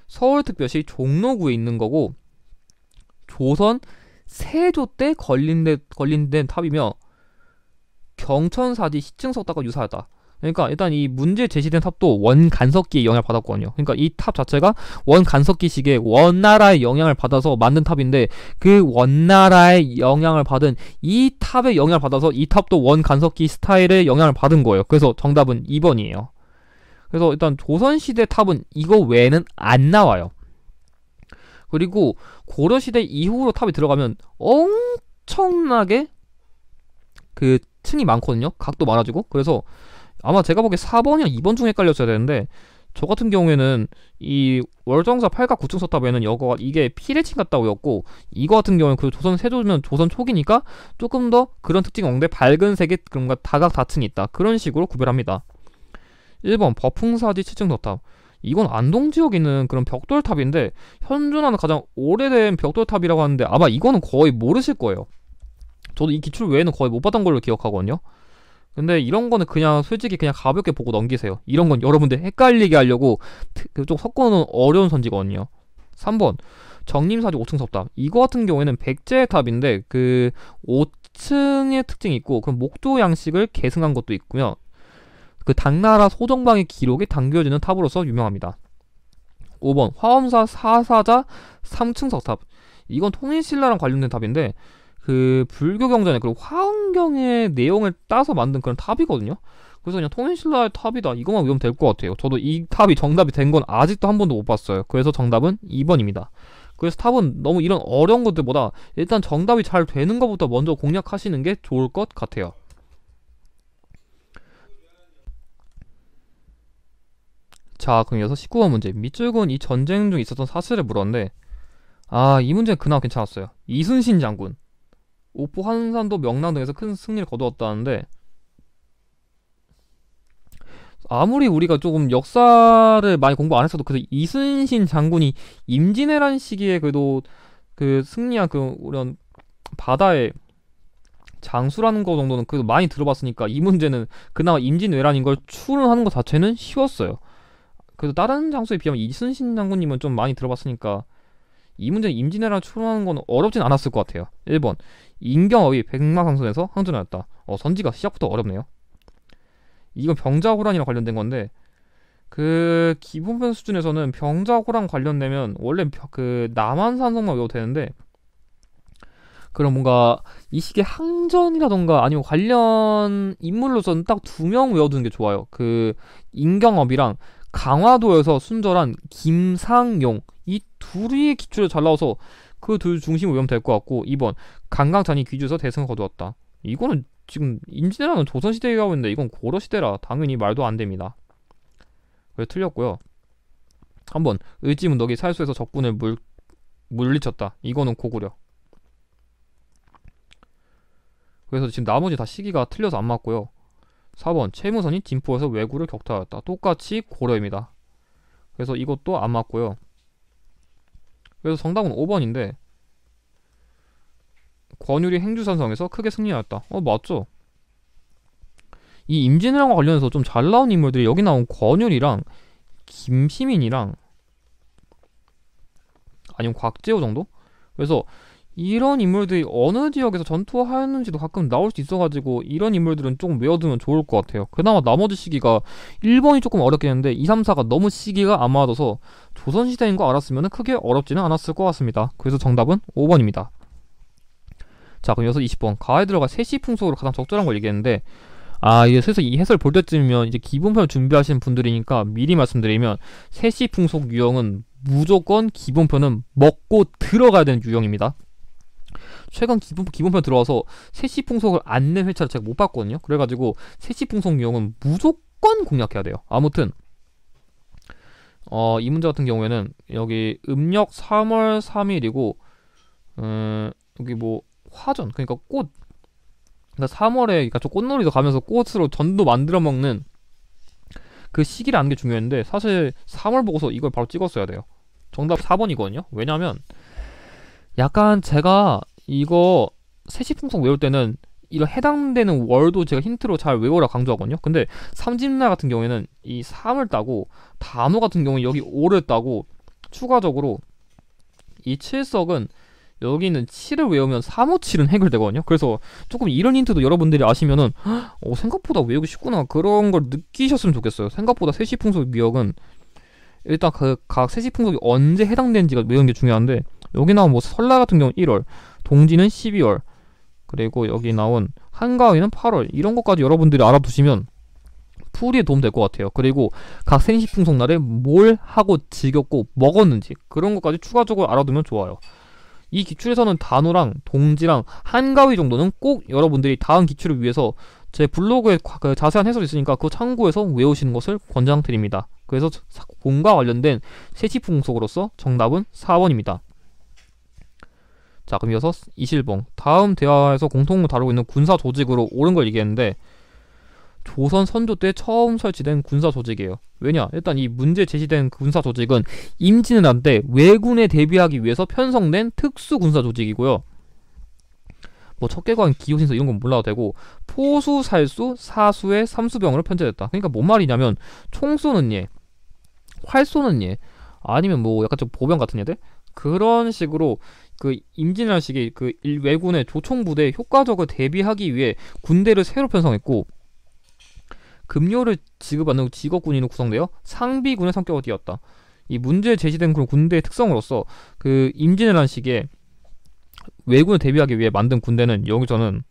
서울특별시 종로구에 있는 거고 조선 세조 때 걸린 데, 걸린 데 탑이며 경천사지 시층섰다가 유사하다 그러니까 일단 이 문제 제시된 탑도 원간섭기에 영향을 받았거든요. 그러니까 이 탑 자체가 원간섭기식의 원나라의 영향을 받아서 만든 탑인데 그 원나라의 영향을 받은 이 탑의 영향을 받아서 이 탑도 원간섭기 스타일의 영향을 받은 거예요. 그래서 정답은 2번이에요. 그래서 일단 조선시대 탑은 이거 외에는 안 나와요. 그리고 고려시대 이후로 탑이 들어가면 엄청나게 그 층이 많거든요. 각도 많아지고 그래서 아마 제가 보기에 4번이랑 2번 중에 깔렸어야 되는데 저 같은 경우에는 이 월정사 8각 9층 썼탑 보면은 여거 이게 피레칭 같다고 였고 이거 같은 경우는 그 조선 세조면 조선 초기니까 조금 더 그런 특징 이 없는데 밝은 색이 그런가 다각 다층이 있다 그런 식으로 구별합니다. 1번 버풍사지 7층 덧탑 이건 안동 지역에 있는 그런 벽돌탑인데 현존하는 가장 오래된 벽돌탑이라고 하는데 아마 이거는 거의 모르실 거예요. 저도 이 기출 외에는 거의 못 봤던 걸로 기억하거든요. 근데 이런 거는 그냥 솔직히 그냥 가볍게 보고 넘기세요. 이런 건 여러분들 헷갈리게 하려고 그 좀 섞어놓은 어려운 선지거든요. 3번 정림사지 5층 섭탑. 이거 같은 경우에는 백제의 탑인데 그 5층의 특징이 있고 그럼 목조 양식을 계승한 것도 있고요. 그 당나라 소정방의 기록이 담겨지는 탑으로서 유명합니다. 5번 화엄사 사사자 3층 석탑. 이건 통일신라랑 관련된 탑인데 그 불교 경전에 그리고 화엄경의 내용을 따서 만든 그런 탑이거든요. 그래서 그냥 통일신라의 탑이다 이것만 외우면 될 것 같아요. 저도 이 탑이 정답이 된 건 아직도 한 번도 못 봤어요. 그래서 정답은 2번입니다. 그래서 탑은 너무 이런 어려운 것들보다 일단 정답이 잘 되는 것부터 먼저 공략하시는 게 좋을 것 같아요. 자, 그럼 이어서 19번 문제. 밑줄은 이 전쟁 중 있었던 사실을 물었는데, 아, 이 문제는 그나마 괜찮았어요. 이순신 장군. 오포 한산도 명랑 등에서 큰 승리를 거두었다는데 아무리 우리가 조금 역사를 많이 공부 안 했어도 그래도 이순신 장군이 임진왜란 시기에 그래도 그 승리한 그 이런 바다의 장수라는 거 정도는 그래도 많이 들어봤으니까 이 문제는 그나마 임진왜란인 걸 추론하는 것 자체는 쉬웠어요. 그래도 다른 장수에 비하면 이순신 장군님은 좀 많이 들어봤으니까 이 문제는 임진왜란 을 추론하는 건 어렵진 않았을 것 같아요. 1번 인경업이 백마상선에서 항전하였다. 어, 선지가 시작부터 어렵네요. 이건 병자호란이랑 관련된 건데 그 기본편 수준에서는 병자호란 관련되면 원래 그 남한산성만 외워도 되는데 그런 뭔가 이시기에 항전이라던가 아니면 관련 인물로서는 딱 두 명 외워두는 게 좋아요. 그 인경업이랑 강화도에서 순절한 김상용 이 둘이 기출에 잘 나와서 그 둘 중심으로 보면 될 것 같고 2번 강강찬이 귀주에서 대승을 거두었다. 이거는 지금 임진왜란은 조선시대에 가고 있는데 이건 고려시대라 당연히 말도 안 됩니다. 그래 틀렸고요. 한번 을지문덕이 살수에서 적군을 물, 물리쳤다. 이거는 고구려. 그래서 지금 나머지 다 시기가 틀려서 안 맞고요. 4번 채무선이 진포에서 외구를 격퇴하였다. 똑같이 고려입니다. 그래서 이것도 안 맞고요. 그래서 정답은 5번인데 권율이 행주산성에서 크게 승리하였다. 어 맞죠? 이 임진왜란과 관련해서 좀 잘 나온 인물들이 여기 나온 권율이랑 김시민이랑 아니면 곽재호 정도? 그래서 이런 인물들이 어느 지역에서 전투하였는지도 가끔 나올 수 있어가지고 이런 인물들은 조금 외워두면 좋을 것 같아요. 그나마 나머지 시기가 1번이 조금 어렵겠는데 2, 3, 4가 너무 시기가 안 맞아서 조선시대인 거 알았으면 크게 어렵지는 않았을 것 같습니다. 그래서 정답은 5번입니다. 자 그럼 여기서 20번 가에 들어가 세시 풍속으로 가장 적절한 걸 얘기했는데 아, 이제 슬슬 이 해설 볼 때쯤이면 이제 기본편 을 준비하시는 분들이니까 미리 말씀드리면 세시 풍속 유형은 무조건 기본편은 먹고 들어가야 되는 유형입니다. 최근 기본, 기본편 들어와서 세시 풍속을 안내 회차를 제가 못 봤거든요. 그래가지고 세시 풍속 유형은 무조건 공략해야 돼요. 아무튼 어, 이 문제 같은 경우에는 여기 음력 3월 3일이고 음, 어, 여기 뭐 화전 그러니까 꽃 그러니까 3월에 그러니까 저 꽃놀이도 가면서 꽃으로 전도 만들어 먹는 그 시기를 아는 게 중요했는데 사실 3월 보고서 이걸 바로 찍었어야 돼요. 정답 4번이거든요. 왜냐면 약간 제가 이거 세시풍성 외울 때는 이런 해당되는 월도 제가 힌트로 잘 외우라 강조하거든요. 근데 삼진나 같은 경우에는 이 3을 따고 단호 같은 경우는 여기 5를 따고 추가적으로 이 7석은 여기는 있 7을 외우면 3, 5, 7은 해결되거든요. 그래서 조금 이런 힌트도 여러분들이 아시면은 어, 생각보다 외우기 쉽구나 그런 걸 느끼셨으면 좋겠어요. 생각보다 세시풍속 미역은 일단 그각 세시풍속이 언제 해당되는지가 외우는 게 중요한데 여기 나온 뭐 설날 같은 경우 1월 동지는 12월 그리고 여기 나온 한가위는 8월 이런 것까지 여러분들이 알아두시면 풀이에 도움 될 것 같아요. 그리고 각 생식풍속날에 뭘 하고 즐겼고 먹었는지 그런 것까지 추가적으로 알아두면 좋아요. 이 기출에서는 단어랑 동지랑 한가위 정도는 꼭 여러분들이 다음 기출을 위해서 제 블로그에 그 자세한 해설이 있으니까 그 참고해서 외우시는 것을 권장드립니다. 그래서 본과 관련된 세시풍속으로서 정답은 4번입니다. 자 그럼 이어서 이실봉 다음 대화에서 공통으로 다루고 있는 군사 조직으로 옳은 걸 얘기했는데 조선 선조 때 처음 설치된 군사 조직이에요. 왜냐? 일단 이 문제 제시된 그 군사 조직은 임진왜란 한때 왜군에 대비하기 위해서 편성된 특수 군사 조직이고요. 뭐 척계관, 기호신서 이런 건 몰라도 되고 포수, 살수, 사수의 삼수병으로 편제됐다. 그러니까 뭔 말이냐면 총 쏘는 예, 활 쏘는 예, 아니면 뭐 약간 좀 보병 같은 애들 그런 식으로 그 임진왜란식이 그 일왜군의 조총 부대에 효과적으로 대비하기 위해 군대를 새로 편성했고 급료를 지급하는 직업군인으로 구성되어 상비군의 성격을 띄었다. 이 문제에 제시된 그 군대의 특성으로서 그 임진왜란 시기에 왜군을 대비하기 위해 만든 군대는 여기서는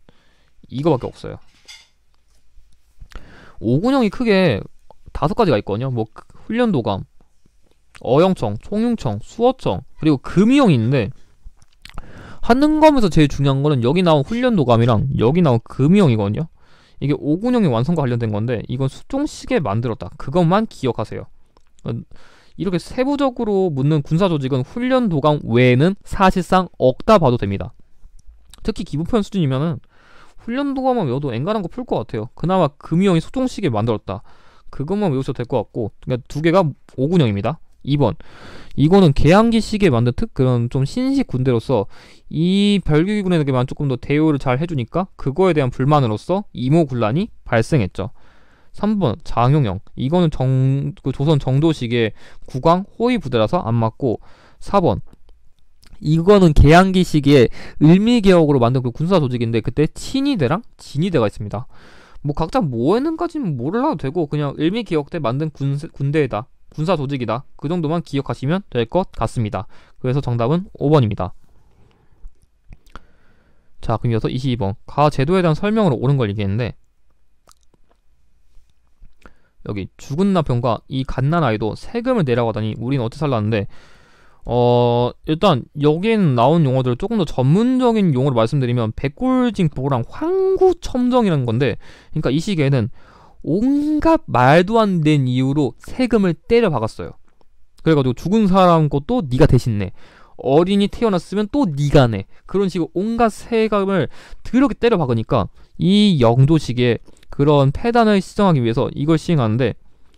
이거밖에 없어요. 5군형이 크게 다섯 가지가 있거든요. 뭐 훈련도감, 어영청, 총융청, 수어청, 그리고 금이형이 있는데 하는 거면서 제일 중요한 거는 여기 나온 훈련 도감이랑 여기 나온 금형이거든요. 이게 오군형의 완성과 관련된 건데 이건 수종식에 만들었다. 그것만 기억하세요. 어, 이렇게 세부적으로 묻는 군사 조직은 훈련 도감 외에는 사실상 없다 봐도 됩니다. 특히 기부편 수준이면은 훈련 도감만 외워도 앵간한 거 풀 것 같아요. 그나마 금형이 수종식에 만들었다. 그것만 외우셔도 될 것 같고 그러니까 두 개가 오군형입니다. 2번. 이거는 개항기시기에 만든 특 그런 좀 신식 군대로서 이 별기군에게만 조금 더 대우를 잘 해주니까 그거에 대한 불만으로서 이모군란이 발생했죠. 3번 장용영 이거는 정, 그 조선 정도식의 국왕 호위 부대라서 안 맞고 4번 이거는 개항기 시기에 을미개혁으로 만든 그 군사 조직인데 그때 친위대랑 진위대가 있습니다. 뭐 각자 뭐 했는가지는 몰라도 되고 그냥 을미개혁 때 만든 군, 군대이다 군사 조직이다. 그 정도만 기억하시면 될 것 같습니다. 그래서 정답은 5번입니다. 자, 그럼 이어서 22번. 가 제도에 대한 설명으로 옳은 걸 얘기했는데 여기 죽은 남편과 이 갓난 아이도 세금을 내라고 하다니 우리는 어째 살라는데 어 일단 여기에 나온 용어들을 조금 더 전문적인 용어로 말씀드리면 백골징보랑 황구첨정이라는 건데 그러니까 이 시기에는 온갖 말도 안 된 이유로 세금을 때려 박았어요. 그래가지고 죽은 사람 것도 네가 대신 내. 어린이 태어났으면 또 네가 내. 그런 식으로 온갖 세금을 드럽게 때려 박으니까 이 영조식의 그런 폐단을 시정하기 위해서 이걸 시행하는데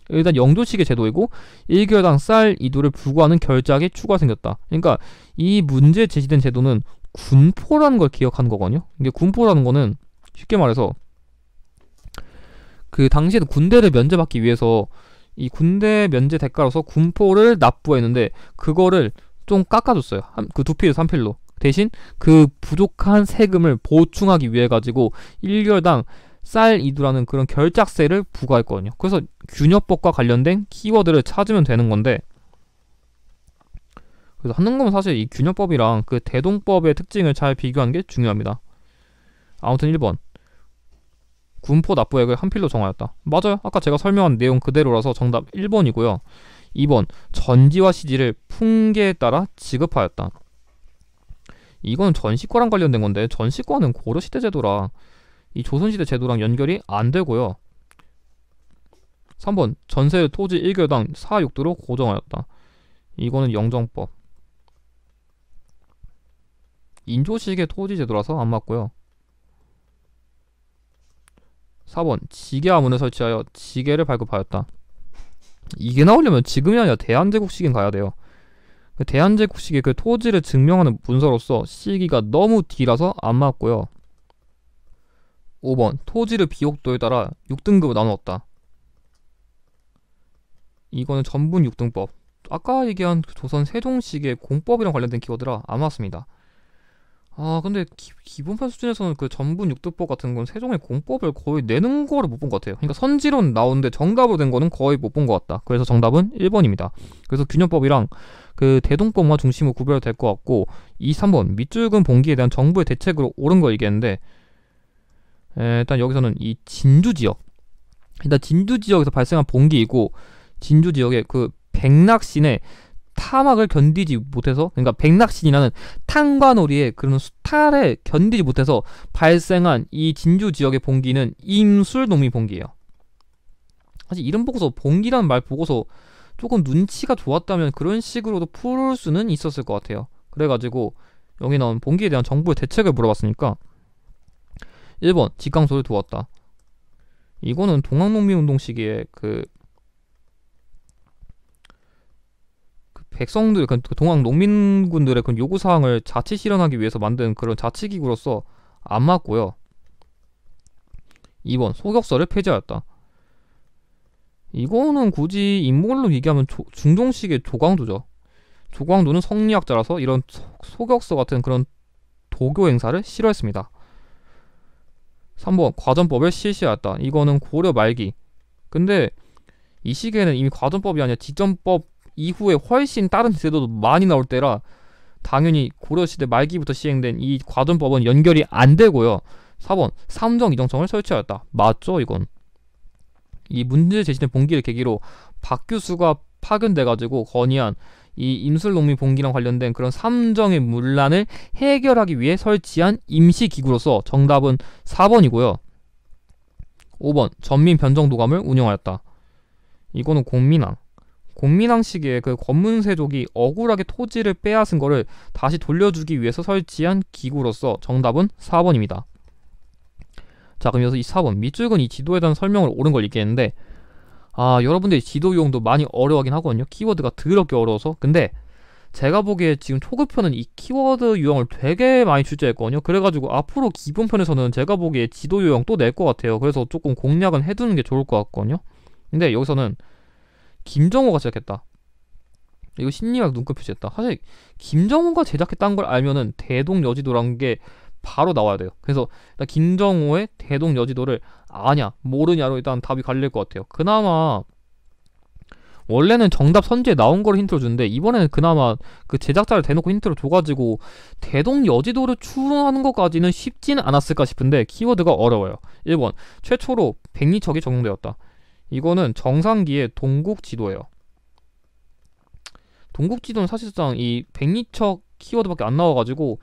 일단 영조식의 제도이고 1개월당 쌀 2도를 부과하는 결작이 추가 생겼다. 그러니까 이 문제 제시된 제도는 군포라는 걸 기억하는 거거든요. 이게 군포라는 거는 쉽게 말해서 그 당시에도 군대를 면제받기 위해서 이 군대 면제 대가로서 군포를 납부했는데 그거를 좀 깎아줬어요. 한, 그 두 필, 3필로. 대신 그 부족한 세금을 보충하기 위해 가지고 1개월당 쌀 이두라는 그런 결작세를 부과했거든요. 그래서 균열법과 관련된 키워드를 찾으면 되는 건데 그래서 한는검은 사실 이 균열법이랑 그 대동법의 특징을 잘비교하는게 중요합니다. 아무튼 1번 군포 납부액을 한필로 정하였다. 맞아요. 아까 제가 설명한 내용 그대로라서 정답 1번이고요. 2번 전지와 시지를 풍계에 따라 지급하였다. 이건 전시과랑 관련된 건데 전시과는 고려시대 제도라 이 조선시대 제도랑 연결이 안 되고요. 3번 전세를 토지 1교당 4육도로 고정하였다. 이거는 영정법. 인조식의 토지 제도라서 안 맞고요. 4번 지게 화문을 설치하여 지게를 발급하였다. 이게 나오려면 지금이 아니라 대한제국시기 가야 돼요. 그 대한제국시기의 그 토지를 증명하는 문서로서 시기가 너무 뒤라서 안 맞고요. 5번 토지를 비옥도에 따라 6등급으로 나누었다. 이거는 전분 6등법. 아까 얘기한 그 조선 세종시기의 공법이랑 관련된 키워드라 안 맞습니다. 아 근데 기, 기 본판 수준에서는 그 전분 육두법 같은 건 세종의 공법을 거의 내는 거를 못 본 것 같아요. 그러니까 선지론 나오는데 정답으로된 거는 거의 못 본 것 같다. 그래서 정답은 1번입니다. 그래서 균형법이랑 그 대동법만 중심으로 구별될 것 같고 2, 3번 밑줄근 봉기에 대한 정부의 대책으로 옳은 거 얘기했는데 에, 일단 여기서는 이 진주 지역 일단 진주 지역에서 발생한 봉기이고 진주 지역의 그 백낙신의 타막을 견디지 못해서 그러니까 백낙신이라는 탄과놀이의 그런 수탈에 견디지 못해서 발생한 이 진주 지역의 봉기는 임술농민 봉기예요. 사실 이름 보고서 봉기라는 말 보고서 조금 눈치가 좋았다면 그런 식으로도 풀 수는 있었을 것 같아요. 그래가지고 여기 나온 봉기에 대한 정부의 대책을 물어봤으니까 1번 직강소를 두었다. 이거는 동학농민운동 시기에 그 백성들, 그 동학 농민군들의 그 요구 사항을 자치 실현하기 위해서 만든 그런 자치 기구로서 안 맞고요. 2번 소격서를 폐지하였다. 이거는 굳이 인물로 얘기하면 조, 중종식의 조광조죠. 조광조는 성리학자라서 이런 소, 격서 같은 그런 도교 행사를 싫어했습니다. 3번 과전법을 실시하였다. 이거는 고려 말기. 근데 이 시기에는 이미 과전법이 아니라 지전법 이후에 훨씬 다른 제도도 많이 나올 때라 당연히 고려시대 말기부터 시행된 이 과돈법은 연결이 안 되고요. 4번 삼정 이정청을 설치하였다. 맞죠 이건. 이 문제 제시된 봉기를 계기로 박교수가 파견돼가지고 건의한 이 임술농민 봉기랑 관련된 그런 삼정의 문란을 해결하기 위해 설치한 임시기구로서 정답은 4번이고요. 5번 전민 변정도감을 운영하였다. 이거는 공민왕. 공민왕 시기에 그 권문세족이 억울하게 토지를 빼앗은 거를 다시 돌려주기 위해서 설치한 기구로서 정답은 4번입니다. 자 그럼 여기서 이 4번 밑줄근이 지도에 대한 설명을 옳은 걸 읽겠는데 아 여러분들이 지도 이용도 많이 어려워하긴 하거든요. 키워드가 더럽게 어려워서 근데 제가 보기에 지금 초급편은 이 키워드 유형을 되게 많이 출제했거든요. 그래가지고 앞으로 기본편에서는 제가 보기에 지도 유형 또 낼 것 같아요. 그래서 조금 공략은 해두는 게 좋을 것 같거든요. 근데 여기서는 김정호가 제작했다. 이거 심리학 눈꺼표시했다 사실 김정호가 제작했다는 걸 알면은 대동 여지도란 게 바로 나와야 돼요. 그래서 일단 김정호의 대동 여지도를 아냐 모르냐로 일단 답이 갈릴 것 같아요. 그나마 원래는 정답 선지에 나온 거를 힌트로 주는데 이번에는 그나마 그 제작자를 대놓고 힌트를 줘가지고 대동 여지도를 추론하는 것까지는 쉽지는 않았을까 싶은데 키워드가 어려워요. 1번 최초로 백리척이 적용되었다. 이거는 정상기의 동국 지도예요. 동국 지도는 사실상 이 백리척 키워드밖에 안 나와가지고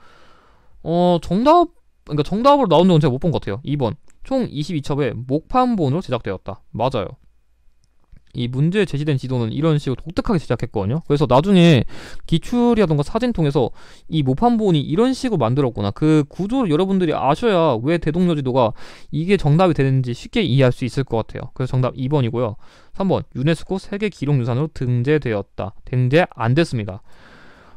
어 정답 그러니까 정답으로 나온 적은 제가 못 본 것 같아요. 2번 총2 2첩에 목판본으로 제작되었다. 맞아요. 이 문제에 제시된 지도는 이런 식으로 독특하게 제작했거든요. 그래서 나중에 기출이라던가 사진 통해서 이 모판본이 이런 식으로 만들었구나. 그 구조를 여러분들이 아셔야 왜 대동여 지도가 이게 정답이 되는지 쉽게 이해할 수 있을 것 같아요. 그래서 정답 2번이고요. 3번 유네스코 세계 기록 유산으로 등재되었다. 등재 안 됐습니다.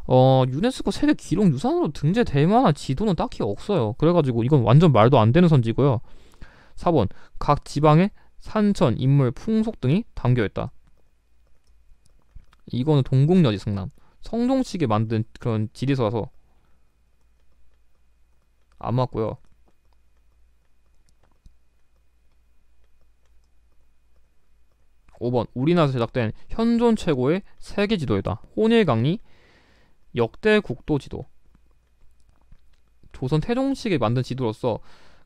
어, 유네스코 세계 기록 유산으로 등재될 만한 지도는 딱히 없어요. 그래가지고 이건 완전 말도 안 되는 선지고요. 4번 각 지방의 산천, 인물, 풍속 등이 담겨있다. 이거는 동국여지 성남. 성종식에 만든 그런 지리서라서 안 맞고요. 5번 우리나라에서 제작된 현존 최고의 세계 지도이다. 혼일강리 역대 국도 지도. 조선 태종식에 만든 지도로서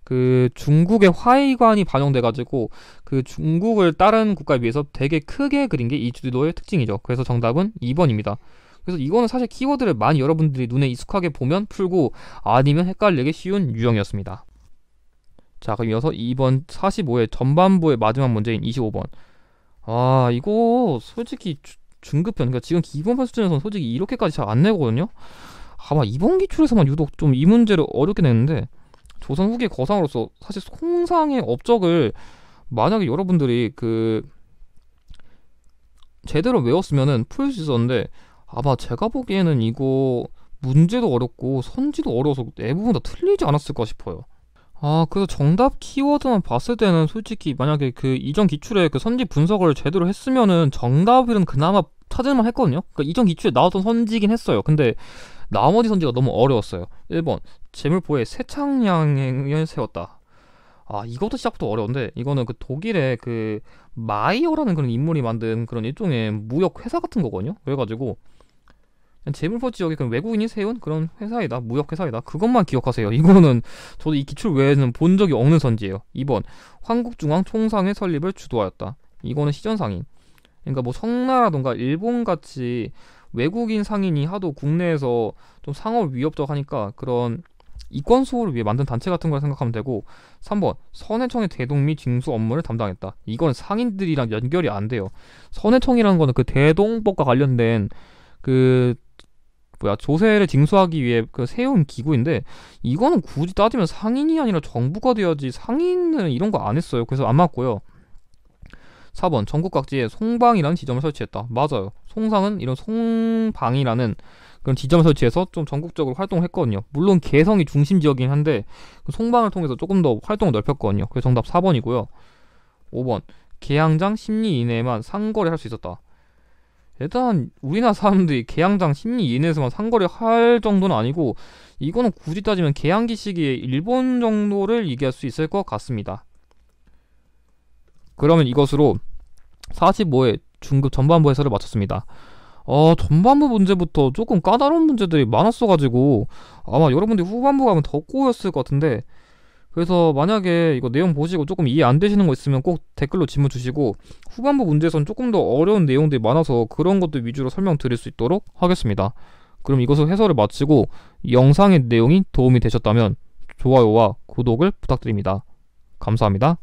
그 중국의 화이관이 반영돼가지고 그 중국을 다른 국가에 비해서 되게 크게 그린 게 이 주도의 특징이죠. 그래서 정답은 2번입니다. 그래서 이거는 사실 키워드를 많이 여러분들이 눈에 익숙하게 보면 풀고 아니면 헷갈리게 쉬운 유형이었습니다. 자, 그럼 이어서 2번 45의 전반부의 마지막 문제인 25번. 아, 이거 솔직히 주, 중급편, 그러니까 지금 기본편 수준에서는 솔직히 이렇게까지 잘 안 내거든요? 아마 이번 기출에서만 유독 좀 이 문제를 어렵게 냈는데 조선 후기 거상으로서 사실 송상의 업적을 만약에 여러분들이 그 제대로 외웠으면은 풀 수 있었는데 아마 제가 보기에는 이거 문제도 어렵고 선지도 어려워서 대부분 다 틀리지 않았을까 싶어요. 아 그래서 정답 키워드만 봤을 때는 솔직히 만약에 그 이전 기출에 그 선지 분석을 제대로 했으면은 정답은 이 그나마 찾을만 했거든요. 그러니까 이전 기출에 나왔던 선지긴 했어요. 근데 나머지 선지가 너무 어려웠어요. 1번 재물포에 세창양을 행 세웠다. 아 이것도 시작부터 어려운데 이거는 그 독일의 그 마이어라는 그런 인물이 만든 그런 일종의 무역 회사 같은 거거든요. 그래가지고 재물포 지역에 그 외국인이 세운 그런 회사이다 무역 회사이다 그것만 기억하세요. 이거는 저도 이 기출 외에는 본 적이 없는 선지예요. 2번 한국중앙 총상의 설립을 주도하였다. 이거는 시전상인. 그러니까 뭐 성나라던가 일본같이 외국인 상인이 하도 국내에서 좀 상업 위협적 하니까 그런 이권 수호를 위해 만든 단체 같은 걸 생각하면 되고 3번 선해청의 대동 및 징수 업무를 담당했다. 이건 상인들이랑 연결이 안 돼요. 선해청이라는 거는 그 대동법과 관련된 그 뭐야 조세를 징수하기 위해 그 세운 기구인데 이거는 굳이 따지면 상인이 아니라 정부가 돼야지 상인은 이런 거 안 했어요. 그래서 안 맞고요. 4번 전국 각지에 송방이라는 지점을 설치했다. 맞아요. 송상은 이런 송방이라는 그런 지점 에 설치해서 좀 전국적으로 활동을 했거든요. 물론 개성이 중심 지역이긴 한데 그 송방을 통해서 조금 더 활동을 넓혔거든요. 그래서 정답 4번이고요. 5번 개항장 1리 이내에만 상거래 할수 있었다. 일단 우리나라 사람들이 개항장 1리 이내에서만 상거래 할 정도는 아니고 이거는 굳이 따지면 개항기 시기에 일본 정도를 얘기할 수 있을 것 같습니다. 그러면 이것으로 45회 중급 전반부 해설을 마쳤습니다. 아, 전반부 문제부터 조금 까다로운 문제들이 많았어가지고 아마 여러분들이 후반부 가면 더 꼬였을 것 같은데 그래서 만약에 이거 내용 보시고 조금 이해 안 되시는 거 있으면 꼭 댓글로 질문 주시고 후반부 문제에선 조금 더 어려운 내용들이 많아서 그런 것들 위주로 설명드릴 수 있도록 하겠습니다. 그럼 이것을 해설을 마치고 영상의 내용이 도움이 되셨다면 좋아요와 구독을 부탁드립니다. 감사합니다.